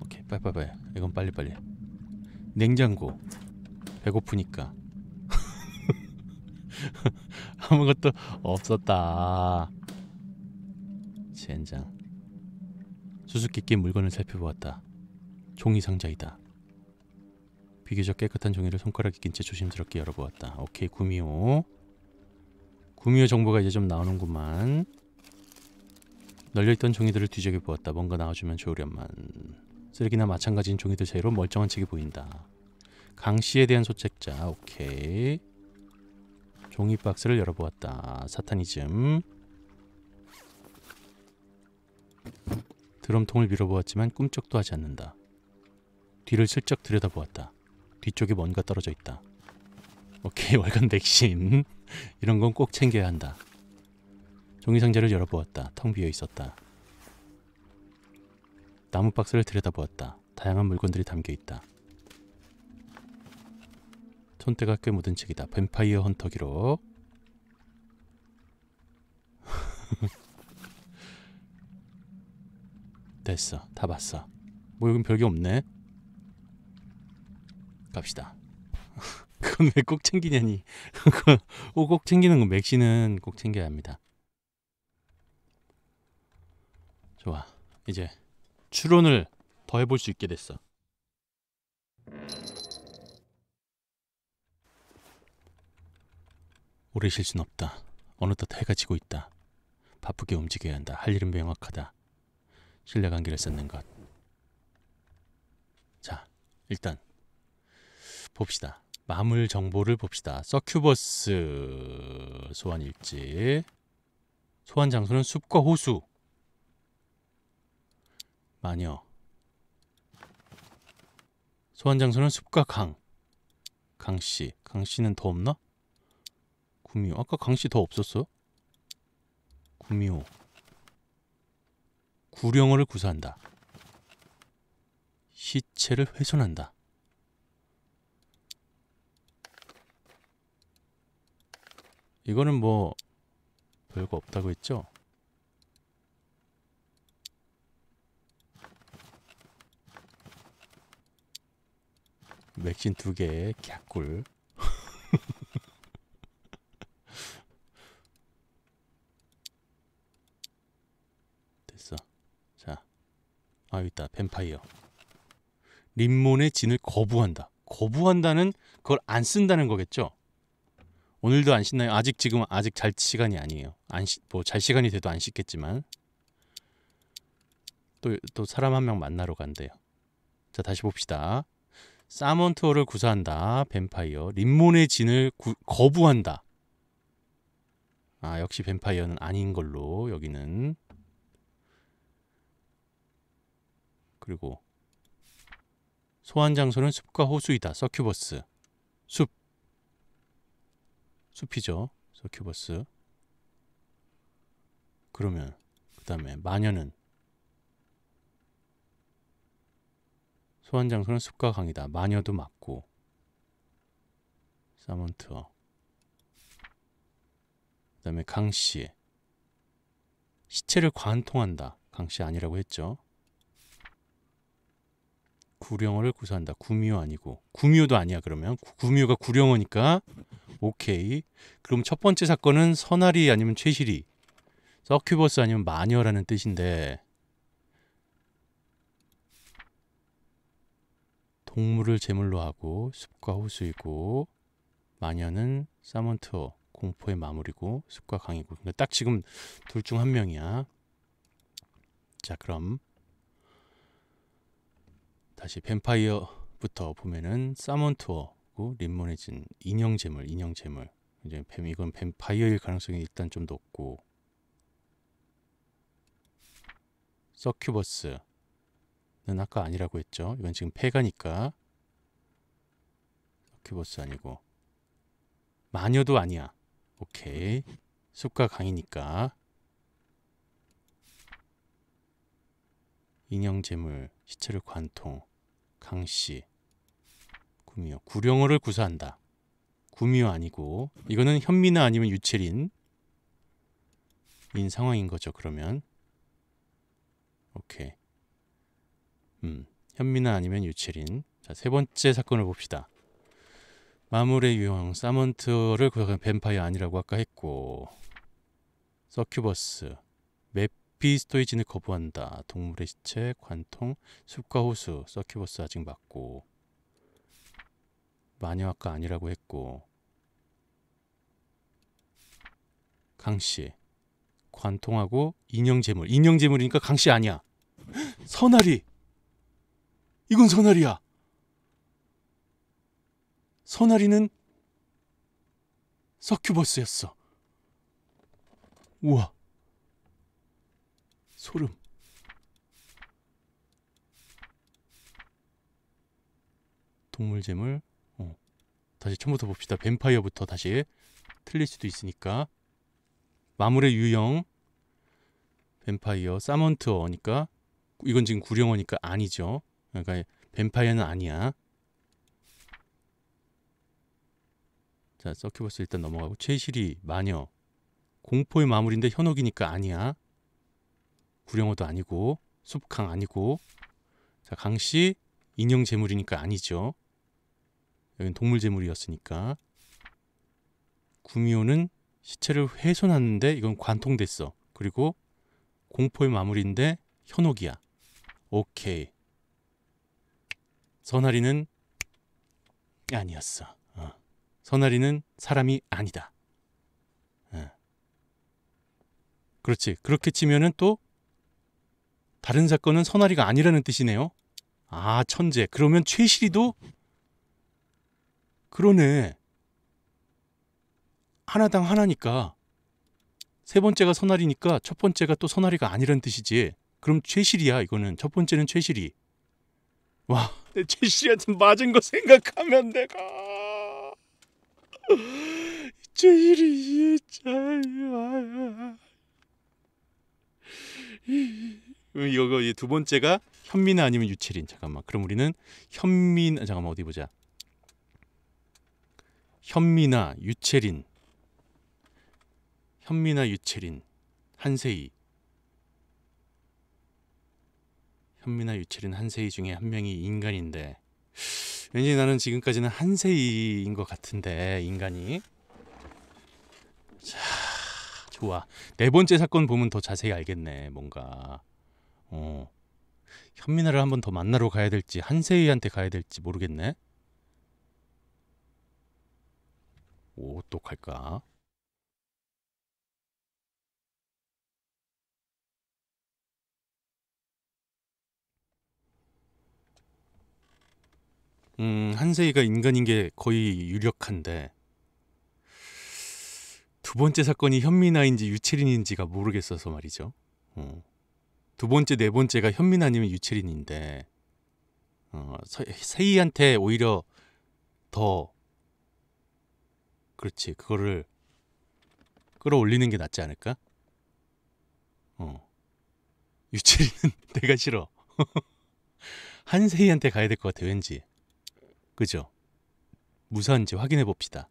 [SPEAKER 1] 오케이, 빨리빨리. 이건 빨리빨리. 냉장고. 배고프니까. 아무것도 없었다. 젠장. 수수께끼 물건을 살펴보았다. 종이 상자이다. 비교적 깨끗한 종이를 손가락에 낀 채 조심스럽게 열어보았다. 오케이 구미호. 구미호 정보가 이제 좀 나오는구만 널려있던 종이들을 뒤적여 보았다 뭔가 나와주면 좋으련만 쓰레기나 마찬가지인 종이들 사이로 멀쩡한 책이 보인다 강씨에 대한 소책자 오케이 종이 박스를 열어보았다 사탄이즘 드럼통을 밀어보았지만 꿈쩍도 하지 않는다 뒤를 슬쩍 들여다보았다 뒤쪽에 뭔가 떨어져 있다 오케이 뭐 월간 백신 이런 건 꼭 챙겨야 한다 종이상자를 열어보았다 텅 비어있었다 나무 박스를 들여다보았다 다양한 물건들이 담겨있다 손때가 꽤 묻은 책이다 뱀파이어 헌터기록 됐어 다 봤어 뭐 여긴 별게 없네 갑시다 그건 왜 꼭 챙기냐니. 어, 꼭 챙기는 건 맥시는 꼭 챙겨야 합니다. 좋아. 이제 추론을 더 해볼 수 있게 됐어. 오래 쉴 순 없다. 어느덧 해가 지고 있다. 바쁘게 움직여야 한다. 할 일은 명확하다. 신뢰관계를 쌓는 것. 자, 일단 봅시다. 마물 정보를 봅시다. 서큐버스 소환 일지 소환 장소는 숲과 호수 마녀 소환 장소는 숲과 강 강씨 강씨는 더 없나? 구미호 아까 강씨 더 없었어? 구미호 구령어를 구사한다 시체를 훼손한다 이거는 뭐 별거 없다고 했죠? 맥신 두 개에 갸꿀 됐어 자아 여기 있다 뱀파이어 림몬의 진을 거부한다 거부한다는 그걸 안 쓴다는 거겠죠 오늘도 안 씻나요? 아직 지금 아직 잘 시간이 아니에요. 안 뭐잘 시간이 돼도 안 씻겠지만 또 또 사람 한 명 만나러 간대요. 자 다시 봅시다. 사먼트어를 구사한다. 뱀파이어 림몬의 진을 구, 거부한다. 아 역시 뱀파이어는 아닌 걸로 여기는 그리고 소환 장소는 숲과 호수이다. 서큐버스 숲 숲이죠. 서큐버스. 그러면 그 다음에 마녀는 소환 장소는 숲과 강이다. 마녀도 맞고 사먼트어 그 다음에 강씨 시체를 관통한다. 강씨 아니라고 했죠. 구령어를 구사한다. 구미호 아니고 구미호도 아니야 그러면 구미호가 구령어니까 오케이. 그럼 첫 번째 사건은 선아리 아니면 최실이 서큐버스 아니면 마녀라는 뜻인데 동물을 제물로 하고 숲과 호수이고 마녀는 사먼트어 공포의 마무리고 숲과 강이고 그러딱 그러니까 지금 둘 중 한 명이야. 자 그럼 다시 뱀파이어부터 보면은 사몬투어 그고 림몬해진 인형재물 인형재물 이제 뱀 이건 뱀파이어일 가능성이 일단 좀 높고 서큐버스는 아까 아니라고 했죠 이건 지금 폐가니까 서큐버스 아니고 마녀도 아니야 오케이 숲과 강이니까 인형 재물 시체를 관통 강씨 구미호 구령어를 구사한다. 구미호 아니고 이거는 현미나 아니면 유채린 인 상황인 거죠. 그러면 오케이 음 현미나 아니면 유채린 자세 번째 사건을 봅시다. 마물의 유형 사먼트를 구사한 뱀파이어 아니라고 아까 했고 서큐버스 비스토이진을 거부한다. 동물의 시체, 관통, 숲과 호수, 서큐버스 아직 맞고 마녀학과 아니라고 했고 강씨 관통하고 인형재물 인형재물이니까 강씨 아니야 선아리 이건 선아리야 선아리는 서큐버스였어 우와 소름. 동물재물 어. 다시 처음부터 봅시다. 뱀파이어부터 다시 틀릴 수도 있으니까 마물의 유형 뱀파이어 사먼트어니까 이건 지금 구령어니까 아니죠. 그러니까 뱀파이어는 아니야. 자 서큐버스 일단 넘어가고 최실이 마녀 공포의 마물인데 현혹이니까 아니야. 구령어도 아니고 소북항 아니고 자 강씨 인형 재물이니까 아니죠 여긴 동물 재물이었으니까 구미호는 시체를 훼손하는데 이건 관통됐어 그리고 공포의 마무리인데 현옥이야 오케이 선아리는 아니었어 어. 선아리는 사람이 아니다 어. 그렇지 그렇게 치면은 또 다른 사건은 선아리가 아니라는 뜻이네요. 아 천재. 그러면 최실이도 그러네. 하나당 하나니까 세 번째가 선아리니까첫 번째가 또선아리가아니라는 뜻이지. 그럼 최실이야 이거는 첫 번째는 최실이. 와, 내 최실이한테 맞은 거 생각하면 내가 최실이 진짜. 음, 이거 이 두 번째가 현민아 아니면 유채린 잠깐만 그럼 우리는 현민 아, 잠깐만 어디 보자 현민아 유채린 현민아 유채린 한세희 현민아 유채린 한세희 중에 한 명이 인간인데 왠지 나는 지금까지는 한세희인 것 같은데 인간이 자 좋아 네 번째 사건 보면 더 자세히 알겠네 뭔가 어. 현민아를 한 번 더 만나러 가야 될지 한세희한테 가야 될지 모르겠네. 오, 또 갈까? 음, 한세희가 인간인 게 거의 유력한데 두 번째 사건이 현미나인지 유채린인지가 모르겠어서 말이죠. 어. 두 번째 네 번째가 현민 아니면 유채린인데 어, 세이한테 오히려 더 그렇지 그거를 끌어올리는 게 낫지 않을까? 어 유채린은 내가 싫어 한세이한테 가야 될 것 같아 왠지 그죠? 무사한지 확인해 봅시다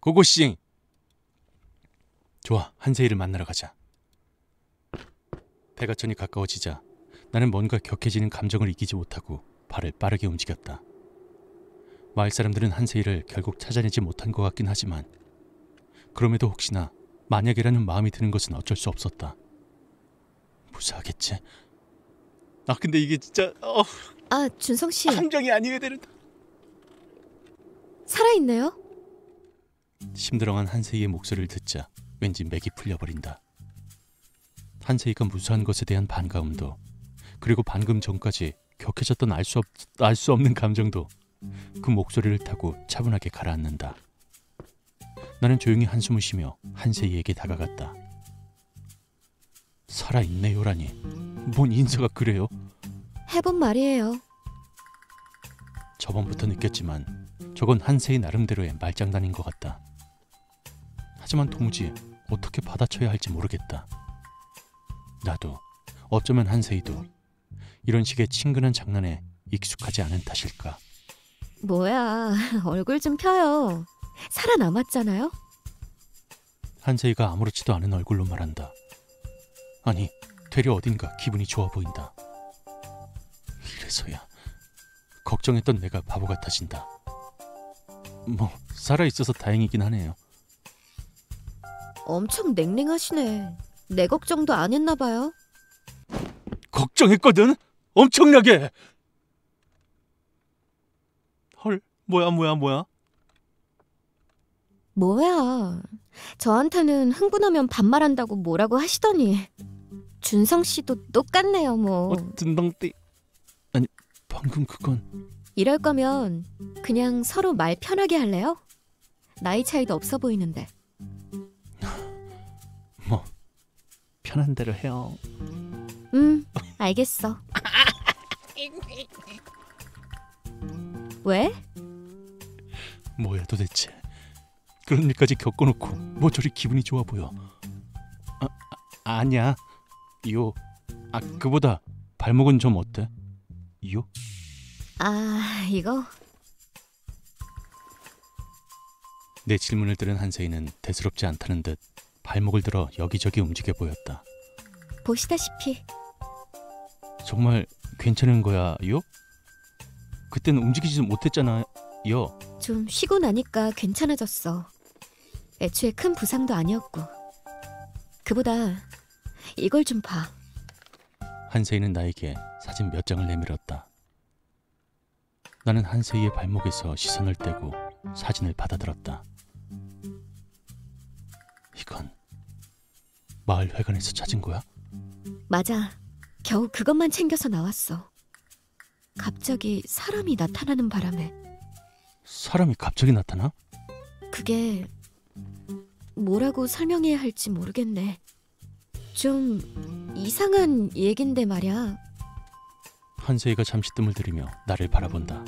[SPEAKER 1] 고고씽 좋아 한세이를 만나러 가자 해가천이 가까워지자 나는 뭔가 격해지는 감정을 이기지 못하고 발을 빠르게 움직였다. 마을 사람들은 한세일을 결국 찾아내지 못한 것 같긴 하지만 그럼에도 혹시나 만약이라는 마음이 드는 것은 어쩔 수 없었다. 무사하겠지? 아 근데 이게 진짜
[SPEAKER 2] 어. 아 준성 씨 함정이 아니어야 되는 살아있네요?
[SPEAKER 1] 심드렁한 한세희의 목소리를 듣자 왠지 맥이 풀려버린다. 한세희가 무사한 것에 대한 반가움도 그리고 방금 전까지 격해졌던 알수알수 없는 감정도 그 목소리를 타고 차분하게 가라앉는다. 나는 조용히 한숨을 쉬며 한세희에게 다가갔다. 살아있네요라니 뭔 인사가 그래요?
[SPEAKER 2] 해본 말이에요.
[SPEAKER 1] 저번부터 느꼈지만 저건 한세희 나름대로의 말장난인 것 같다. 하지만 도무지 어떻게 받아쳐야 할지 모르겠다. 나도 어쩌면 한세이도 이런 식의 친근한 장난에 익숙하지 않은 탓일까?
[SPEAKER 2] 뭐야 얼굴 좀 펴요. 살아남았잖아요.
[SPEAKER 1] 한세이가 아무렇지도 않은 얼굴로 말한다. 아니 되려 어딘가 기분이 좋아 보인다. 이래서야 걱정했던 내가 바보 같아진다. 뭐 살아 있어서 다행이긴 하네요.
[SPEAKER 2] 엄청 냉랭하시네. 내 걱정도 안 했나 봐요.
[SPEAKER 1] 걱정했거든. 엄청나게.
[SPEAKER 2] 헐, 뭐야, 뭐야, 뭐야. 뭐야. 저한테는 흥분하면 반말한다고 뭐라고 하시더니 준성 씨도 똑같네요, 뭐. 어,
[SPEAKER 1] 든덩띠. 아니, 방금 그건
[SPEAKER 2] 이럴 거면 그냥 서로 말 편하게 할래요? 나이 차이도 없어 보이는데. 편한 대로 해요. 음, 알겠어. 왜?
[SPEAKER 1] 뭐야 도대체 그런 일까지 겪어놓고 뭐 저리 기분이 좋아 보여 아, 아 아니야 이호 아 그보다 발목은 좀 어때 이호
[SPEAKER 2] 아 이거
[SPEAKER 1] 내 질문을 들은 한세이는 대수롭지 않다는 듯 발목을 들어 여기저기 움직여 보였다.
[SPEAKER 2] 보시다시피
[SPEAKER 1] 정말 괜찮은 거야요? 그땐 움직이지 못했잖아요.
[SPEAKER 2] 좀 쉬고 나니까 괜찮아졌어. 애초에 큰 부상도 아니었고. 그보다 이걸 좀 봐.
[SPEAKER 1] 한세희는 나에게 사진 몇 장을 내밀었다. 나는 한세희의 발목에서 시선을 떼고 사진을 받아들었다. 이건 마을 회관에서 찾은 거야?
[SPEAKER 2] 맞아. 겨우 그것만 챙겨서 나왔어. 갑자기 사람이 나타나는 바람에
[SPEAKER 1] 사람이 갑자기 나타나?
[SPEAKER 2] 그게 뭐라고 설명해야 할지 모르겠네. 좀 이상한 얘긴데 말야.
[SPEAKER 1] 한세이가 잠시 뜸을 들이며 나를 바라본다.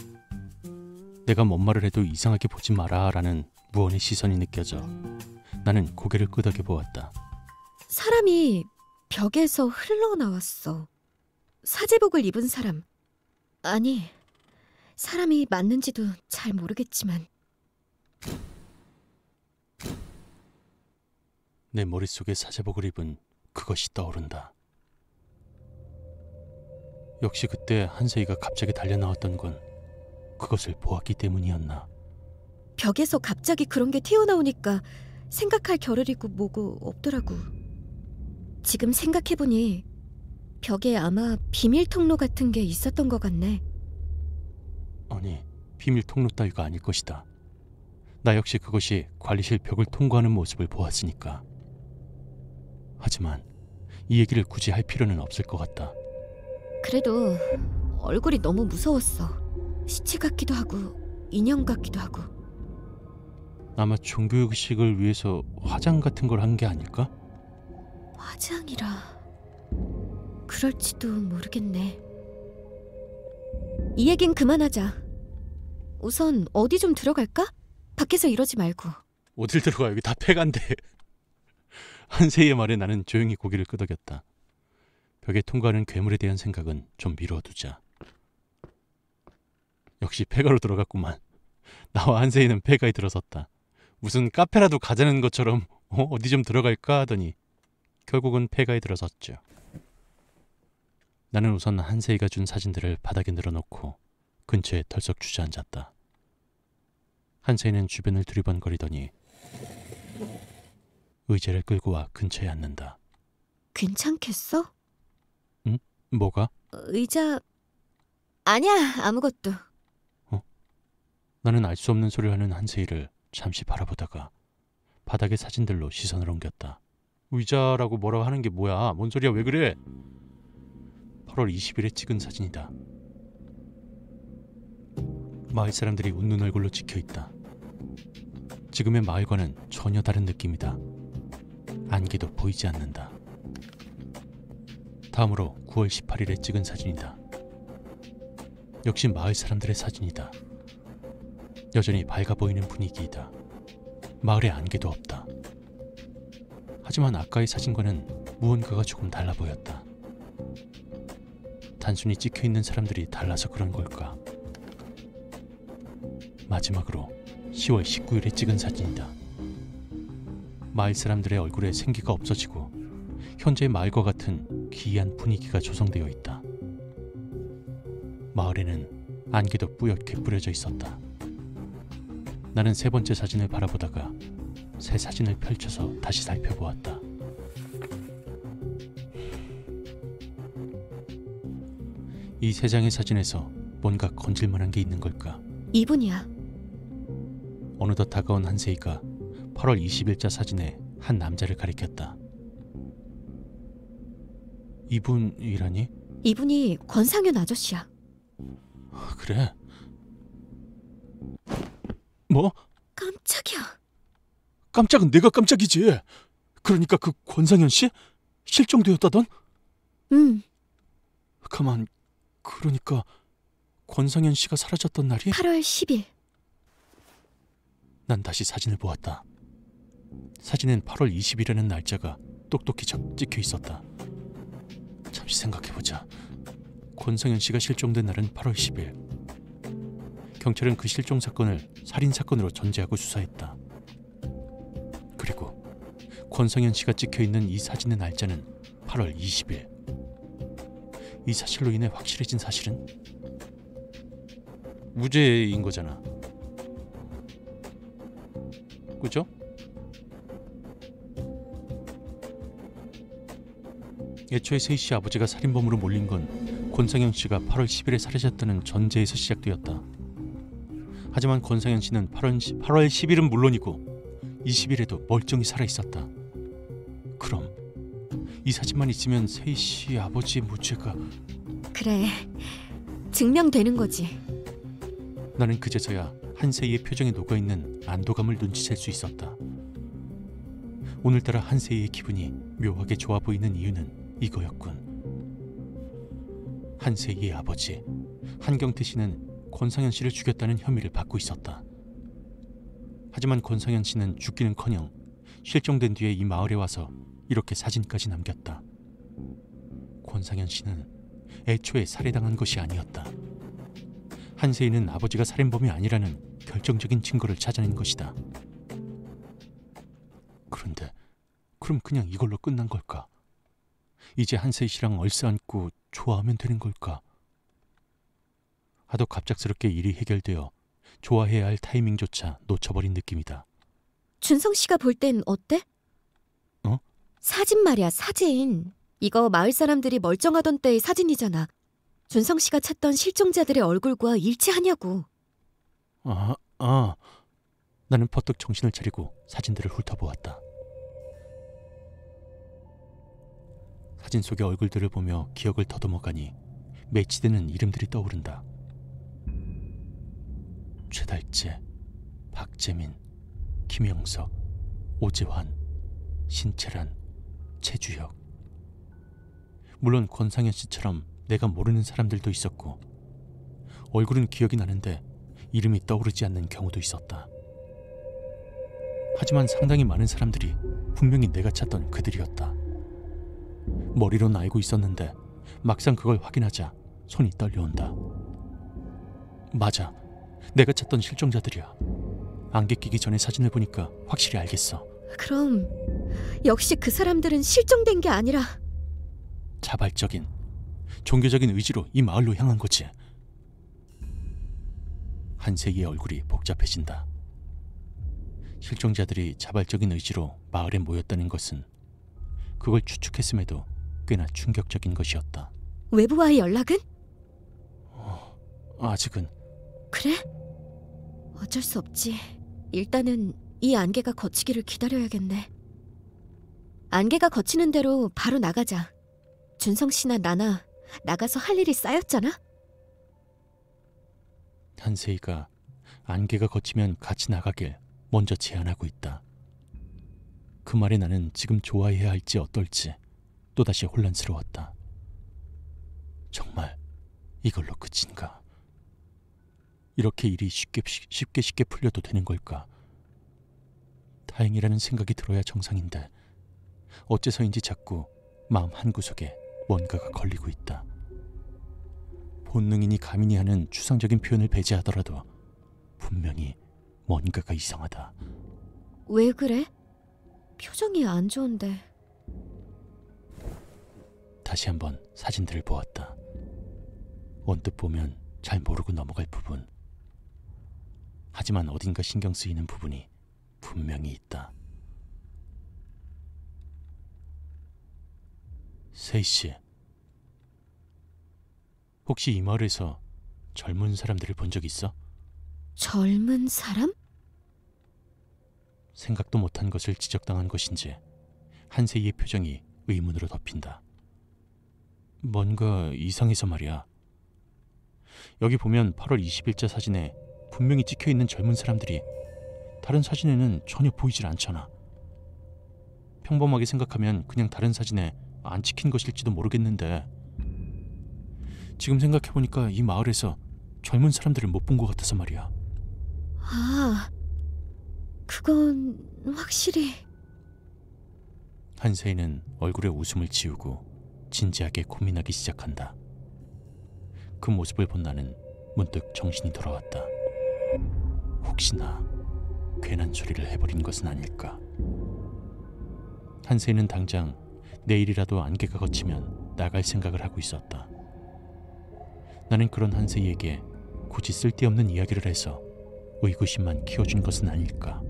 [SPEAKER 1] 내가 뭔 말을 해도 이상하게 보지 마라라는 무언의 시선이 느껴져 나는 고개를 끄덕여 보았다.
[SPEAKER 2] 사람이 벽에서 흘러나왔어. 사제복을 입은 사람. 아니, 사람이 맞는지도 잘 모르겠지만.
[SPEAKER 1] 내 머릿속에 사제복을 입은 그것이 떠오른다. 역시 그때 한세이가 갑자기 달려나왔던 건 그것을 보았기 때문이었나.
[SPEAKER 2] 벽에서 갑자기 그런 게 튀어나오니까 생각할 겨를이고 뭐고 없더라고. 지금 생각해보니 벽에 아마 비밀 통로 같은 게 있었던 것 같네.
[SPEAKER 1] 아니, 비밀 통로 따위가 아닐 것이다. 나 역시 그것이 관리실 벽을 통과하는 모습을 보았으니까. 하지만 이 얘기를 굳이 할 필요는 없을 것 같다.
[SPEAKER 2] 그래도 얼굴이 너무 무서웠어. 시체 같기도 하고 인형 같기도 하고.
[SPEAKER 1] 아마 종교의식을 위해서 화장 같은 걸 한 게 아닐까?
[SPEAKER 2] 화장이라 그럴지도 모르겠네. 이 얘긴 그만하자. 우선 어디 좀 들어갈까? 밖에서 이러지 말고.
[SPEAKER 1] 어딜 들어가 여기 다 폐간데. 한세희의 말에 나는 조용히 고개를 끄덕였다. 벽에 통과하는 괴물에 대한 생각은 좀 미뤄두자. 역시 폐가로 들어갔구만. 나와 한세희는 폐가에 들어섰다. 무슨 카페라도 가자는 것처럼 어, 디좀 들어갈까 하더니 결국은 폐가에 들어섰죠. 나는 우선 한세이가 준 사진들을 바닥에 늘어놓고 근처에 털썩 주저앉았다. 한세이는 주변을 두리번거리더니 의자를 끌고 와 근처에 앉는다.
[SPEAKER 2] 괜찮겠어?
[SPEAKER 1] 응? 뭐가?
[SPEAKER 2] 의자 아니야 아무것도. 어?
[SPEAKER 1] 나는 알 수 없는 소리를 하는 한세이를 잠시 바라보다가 바닥의 사진들로 시선을 옮겼다. 의자라고 뭐라고 하는 게 뭐야? 뭔 소리야? 왜 그래? 8월 20일에 찍은 사진이다. 마을 사람들이 웃는 얼굴로 찍혀 있다. 지금의 마을과는 전혀 다른 느낌이다. 안개도 보이지 않는다. 다음으로 9월 18일에 찍은 사진이다. 역시 마을 사람들의 사진이다. 여전히 밝아 보이는 분위기이다. 마을에 안개도 없다. 하지만 아까의 사진과는 무언가가 조금 달라 보였다. 단순히 찍혀 있는 사람들이 달라서 그런 걸까? 마지막으로 10월 19일에 찍은 사진이다. 마을 사람들의 얼굴에 생기가 없어지고 현재 마을과 같은 기이한 분위기가 조성되어 있다. 마을에는 안개도 뿌옇게 뿌려져 있었다. 나는 세 번째 사진을 바라보다가 새 사진을 펼쳐서 다시 살펴보았다. 이 세 장의 사진에서 뭔가 건질만한 게 있는 걸까? 이분이야. 어느덧 다가온 한세이가 8월 20일자 사진에 한 남자를 가리켰다. 이분이라니?
[SPEAKER 2] 이분이 권상윤 아저씨야.
[SPEAKER 1] 그래. 뭐? 깜짝이야. 깜짝은 내가 깜짝이지. 그러니까 그 권상현 씨 실종되었다던? 응. 가만. 그러니까 권상현 씨가 사라졌던 날이 8월 10일. 난 다시 사진을 보았다. 사진엔 8월 20일이라는 날짜가 똑똑히 찍혀 있었다. 잠시 생각해보자. 권상현 씨가 실종된 날은 8월 10일. 경찰은 그 실종 사건을 살인 사건으로 전제하고 수사했다. 그리고 권성현 씨가 찍혀 있는 이 사진의 날짜는 8월 20일. 이 사실로 인해 확실해진 사실은 무죄인 거잖아. 그죠? 애초에 세희 씨 아버지가 살인범으로 몰린 건 권상영 씨가 8월 10일에 사라졌다는 전제에서 시작되었다. 하지만 권상현 씨는 8월, 1 8월 10일은 물론이고 20일에도 멀쩡히 살아 있었다. 그럼 이 사진만 있으면 세희 씨 아버지의 무죄가
[SPEAKER 2] 그래 증명되는 거지.
[SPEAKER 1] 나는 그제서야 한세희의 표정에 녹아 있는 안도감을 눈치챌 수 있었다. 오늘따라 한세희의 기분이 묘하게 좋아 보이는 이유는 이거였군. 한세희의 아버지 한경태 씨는 권상현 씨를 죽였다는 혐의를 받고 있었다. 하지만 권상현 씨는 죽기는커녕 실종된 뒤에 이 마을에 와서 이렇게 사진까지 남겼다. 권상현 씨는 애초에 살해당한 것이 아니었다. 한세희는 아버지가 살인범이 아니라는 결정적인 증거를 찾아낸 것이다. 그런데 그럼 그냥 이걸로 끝난 걸까? 이제 한세희 씨랑 얼싸안고 좋아하면 되는 걸까? 하도 갑작스럽게 일이 해결되어 좋아해야 할 타이밍조차 놓쳐버린 느낌이다.
[SPEAKER 2] 준성 씨가 볼 땐 어때? 어? 사진 말이야, 사진. 이거 마을 사람들이 멀쩡하던 때의 사진이잖아. 준성 씨가 찾던 실종자들의 얼굴과 일치하냐고.
[SPEAKER 1] 아, 아. 나는 퍼뜩 정신을 차리고 사진들을 훑어보았다. 사진 속의 얼굴들을 보며 기억을 더듬어가니 매치되는 이름들이 떠오른다. 최달재, 박재민, 김영석, 오재환, 신채란, 최주혁. 물론 권상현 씨처럼 내가 모르는 사람들도 있었고 얼굴은 기억이 나는데 이름이 떠오르지 않는 경우도 있었다. 하지만 상당히 많은 사람들이 분명히 내가 찾던 그들이었다. 머리로는 알고 있었는데 막상 그걸 확인하자 손이 떨려온다. 맞아. 내가 찾던 실종자들이야. 안개 끼기 전에 사진을 보니까 확실히 알겠어.
[SPEAKER 2] 그럼 역시 그 사람들은 실종된 게 아니라
[SPEAKER 1] 자발적인 종교적인 의지로 이 마을로 향한 거지. 한세기의 얼굴이 복잡해진다. 실종자들이 자발적인 의지로 마을에 모였다는 것은 그걸 추측했음에도 꽤나 충격적인 것이었다.
[SPEAKER 2] 외부와의 연락은?
[SPEAKER 1] 어, 아직은
[SPEAKER 2] 그래? 어쩔 수 없지. 일단은 이 안개가 거치기를 기다려야겠네. 안개가 거치는 대로 바로 나가자. 준성 씨나 나나 나가서 할 일이 쌓였잖아.
[SPEAKER 1] 한세이가 안개가 거치면 같이 나가길 먼저 제안하고 있다. 그 말에 나는 지금 좋아해야 할지 어떨지 또다시 혼란스러웠다. 정말 이걸로 끝인가? 이렇게 일이 쉽게 쉽게 쉽게 풀려도 되는 걸까? 다행이라는 생각이 들어야 정상인데 어째서인지 자꾸 마음 한구석에 뭔가가 걸리고 있다. 본능이니 감이니 하는 추상적인 표현을 배제하더라도 분명히 뭔가가 이상하다.
[SPEAKER 2] 왜 그래? 표정이 안 좋은데.
[SPEAKER 1] 다시 한번 사진들을 보았다. 언뜻 보면 잘 모르고 넘어갈 부분. 하지만 어딘가 신경 쓰이는 부분이 분명히 있다. 세이 씨, 혹시 이 마을에서 젊은 사람들을 본 적 있어?
[SPEAKER 2] 젊은 사람?
[SPEAKER 1] 생각도 못한 것을 지적당한 것인지 한세희의 표정이 의문으로 덮인다. 뭔가 이상해서 말이야. 여기 보면 8월 20일자 사진에 분명히 찍혀 있는 젊은 사람들이 다른 사진에는 전혀 보이질 않잖아. 평범하게 생각하면 그냥 다른 사진에 안 찍힌 것일지도 모르겠는데 지금 생각해보니까 이 마을에서 젊은 사람들을 못 본 것 같아서 말이야.
[SPEAKER 2] 아, 그건 확실히.
[SPEAKER 1] 한세이는 얼굴에 웃음을 지우고 진지하게 고민하기 시작한다. 그 모습을 본 나는 문득 정신이 돌아왔다. 혹시나 괜한 소리를 해버린 것은 아닐까. 한세는 당장 내일이라도 안개가 걷히면 나갈 생각을 하고 있었다. 나는 그런 한세에게 굳이 쓸데없는 이야기를 해서 의구심만 키워준 것은 아닐까.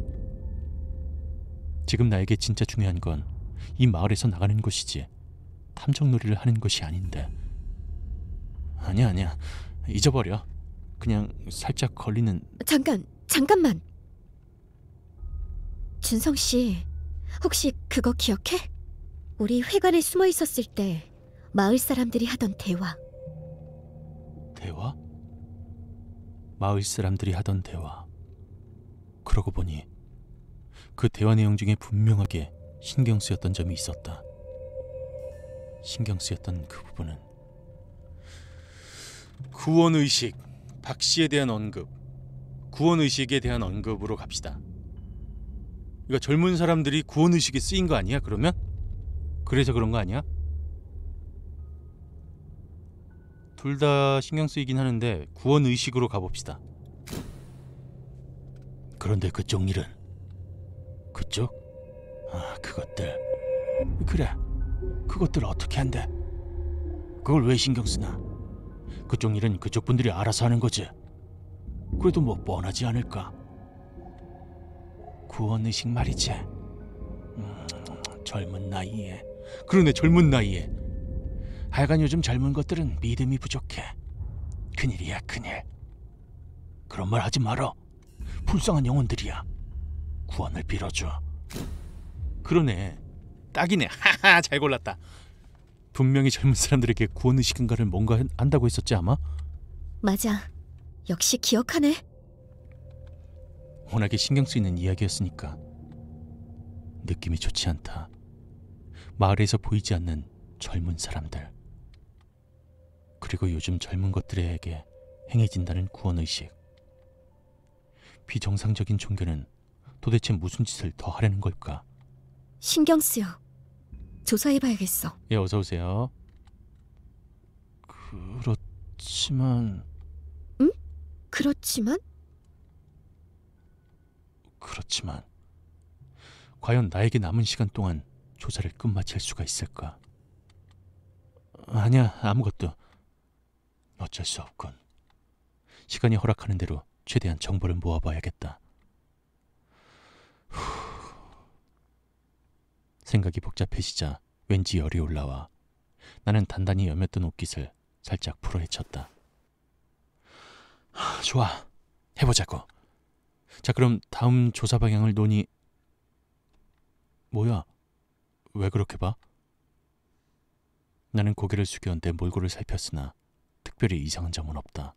[SPEAKER 1] 지금 나에게 진짜 중요한 건 이 마을에서 나가는 것이지 탐정놀이를 하는 것이 아닌데. 아니야 아니야 잊어버려. 그냥 살짝 걸리는
[SPEAKER 2] 잠깐, 잠깐만. 준성 씨, 혹시 그거 기억해? 우리 회관에 숨어 있었을 때 마을 사람들이 하던 대화.
[SPEAKER 1] 대화? 마을 사람들이 하던 대화. 그러고 보니 그 대화 내용 중에 분명하게 신경 쓰였던 점이 있었다. 신경 쓰였던 그 부분은 구원 의식. 박 씨에 대한 언급, 구원 의식에 대한 언급으로 갑시다. 이거 젊은 사람들이 구원 의식에 쓰인 거 아니야? 그러면 그래서 그런 거 아니야? 둘 다 신경 쓰이긴 하는데 구원 의식으로 가봅시다. 그런데 그쪽 일은 그쪽? 아 그것들 그래 그것들 어떻게 한대? 그걸 왜 신경 쓰나? 그쪽 일은 그쪽 분들이 알아서 하는 거지. 그래도 뭐 뻔하지 않을까? 구원의식 말이지. 음, 젊은 나이에. 그러네, 젊은 나이에. 하여간 요즘 젊은 것들은 믿음이 부족해. 큰일이야, 큰일. 그런 말 하지 말어. 불쌍한 영혼들이야. 구원을 빌어줘. 그러네.
[SPEAKER 2] 딱이네. 하하, 잘 골랐다.
[SPEAKER 1] 분명히 젊은 사람들에게 구원의식인가를 뭔가 한다고 했었지 아마?
[SPEAKER 2] 맞아. 역시 기억하네.
[SPEAKER 1] 워낙에 신경 쓰이는 이야기였으니까. 느낌이 좋지 않다. 마을에서 보이지 않는 젊은 사람들. 그리고 요즘 젊은 것들에게 행해진다는 구원의식. 비정상적인 종교는 도대체 무슨 짓을 더 하려는 걸까?
[SPEAKER 2] 신경 쓰여. 조사해봐야겠어.
[SPEAKER 1] 예, 어서 오세요. 그렇지만
[SPEAKER 2] 그렇지만
[SPEAKER 1] 그렇지만 과연 나에게 남은 시간 동안 조사를 끝마칠 수가 있을까? 아니야, 아무것도 어쩔 수 없군. 시간이 허락하는 대로 최대한 정보를 모아봐야겠다. 후. 생각이 복잡해지자 왠지 열이 올라와 나는 단단히 여몄던 옷깃을 살짝 풀어헤쳤다. 좋아, 해보자고. 자, 그럼 다음 조사 방향을 논의... 뭐야, 왜 그렇게 봐? 나는 고개를 숙여 내 몰골을 살폈으나 특별히 이상한 점은 없다.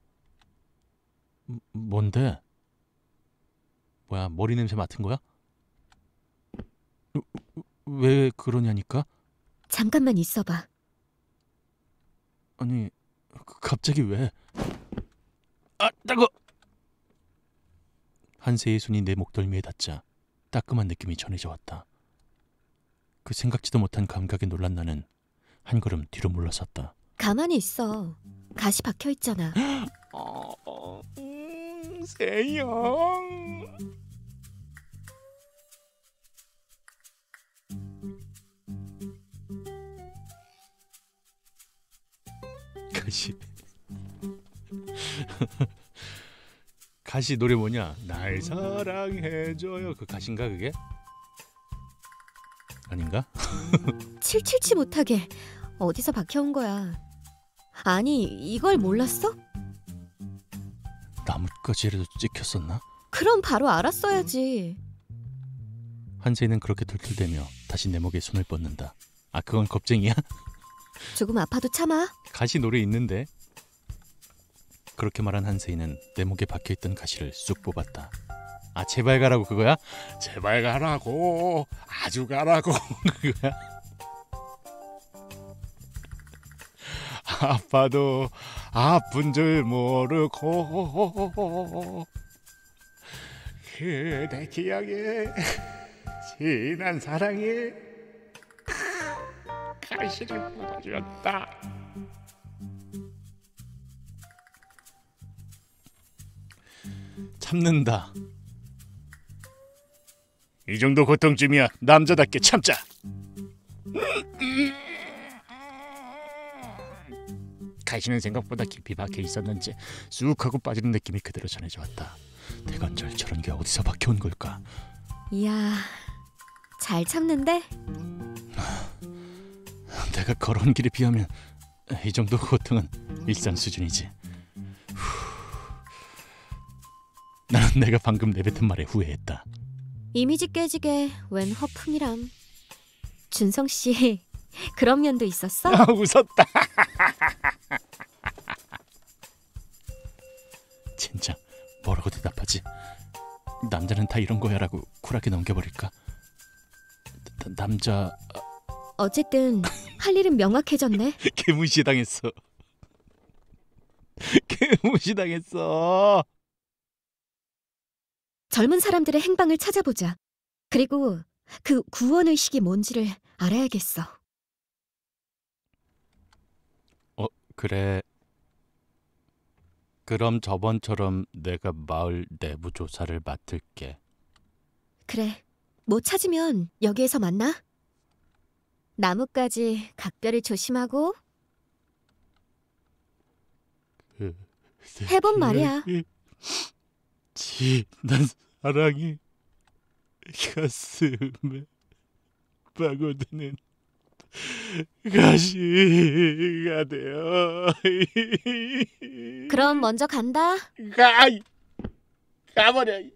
[SPEAKER 1] 뭐, 뭔데? 뭐야, 머리 냄새 맡은 거야? 왜 그러냐니까?
[SPEAKER 2] 잠깐만 있어봐.
[SPEAKER 1] 아니 그 갑자기 왜? 아 따가. 한세의 손이 내 목덜미에 닿자 따끔한 느낌이 전해져 왔다. 그 생각지도 못한 감각에 놀란 나는 한 걸음 뒤로 물러섰다.
[SPEAKER 2] 가만히 있어. 가시 박혀 있잖아.
[SPEAKER 1] 어, 어, 음, 세영. 가시 가시 노래 뭐냐? 날 사랑해줘요 그 가신가 그게? 아닌가?
[SPEAKER 2] 칠칠치 못하게 어디서 박혀온 거야 아니 이걸 몰랐어?
[SPEAKER 1] 나뭇가지라도 찍혔었나?
[SPEAKER 2] 그럼 바로 알았어야지
[SPEAKER 1] 한세이는 그렇게 들틀대며 다시 내 목에 손을 뻗는다. 아 그건 겁쟁이야?
[SPEAKER 2] 조금 아파도 참아.
[SPEAKER 1] 가시 노래 있는데. 그렇게 말한 한세이는 내 목에 박혀있던 가시를 쑥 뽑았다. 아 제발 가라고 그거야? 제발 가라고 아주 가라고 그거야? 아파도 아픈 줄 모르고 그대 기억에 진한 사랑에
[SPEAKER 2] 가시를 뽑아주었다.
[SPEAKER 1] 참는다. 이 정도 고통쯤이야 남자답게 참자. 가시는 생각보다 깊이 박혀 있었는지 쑥 하고 빠지는 느낌이 그대로 전해져 왔다. 대관절 저런 게 어디서 박혀온 걸까?
[SPEAKER 2] 이야 잘 참는데?
[SPEAKER 1] 내가 걸어온 길에 비하면 이 정도 고통은 일상 수준이지. 나는 내가 방금 내뱉은
[SPEAKER 2] 말에 후회했다. 이미지 깨지게 웬 허풍이람. 준성 씨 그런 면도 있었어? 아, 웃었다.
[SPEAKER 1] 진짜 뭐라고 대답하지? 남자는 다 이런 거야라고 쿨하게 넘겨버릴까? 남자
[SPEAKER 2] 어쨌든 할 일은 명확해졌네.
[SPEAKER 1] 개무시 당했어. 개무시 당했어.
[SPEAKER 2] 젊은 사람들의 행방을 찾아보자. 그리고 그 구원의식이 뭔지를 알아야겠어.
[SPEAKER 1] 어, 그래. 그럼 저번처럼 내가 마을 내부 조사를 맡을게.
[SPEAKER 2] 그래. 뭐 찾으면 여기에서 만나? 나뭇가지 각별히 조심하고. 음. 해본 말이야.
[SPEAKER 1] 지난 사랑이 가슴에 파고드는 가시가 되어.
[SPEAKER 2] 그럼 먼저 간다. 가, 가버려.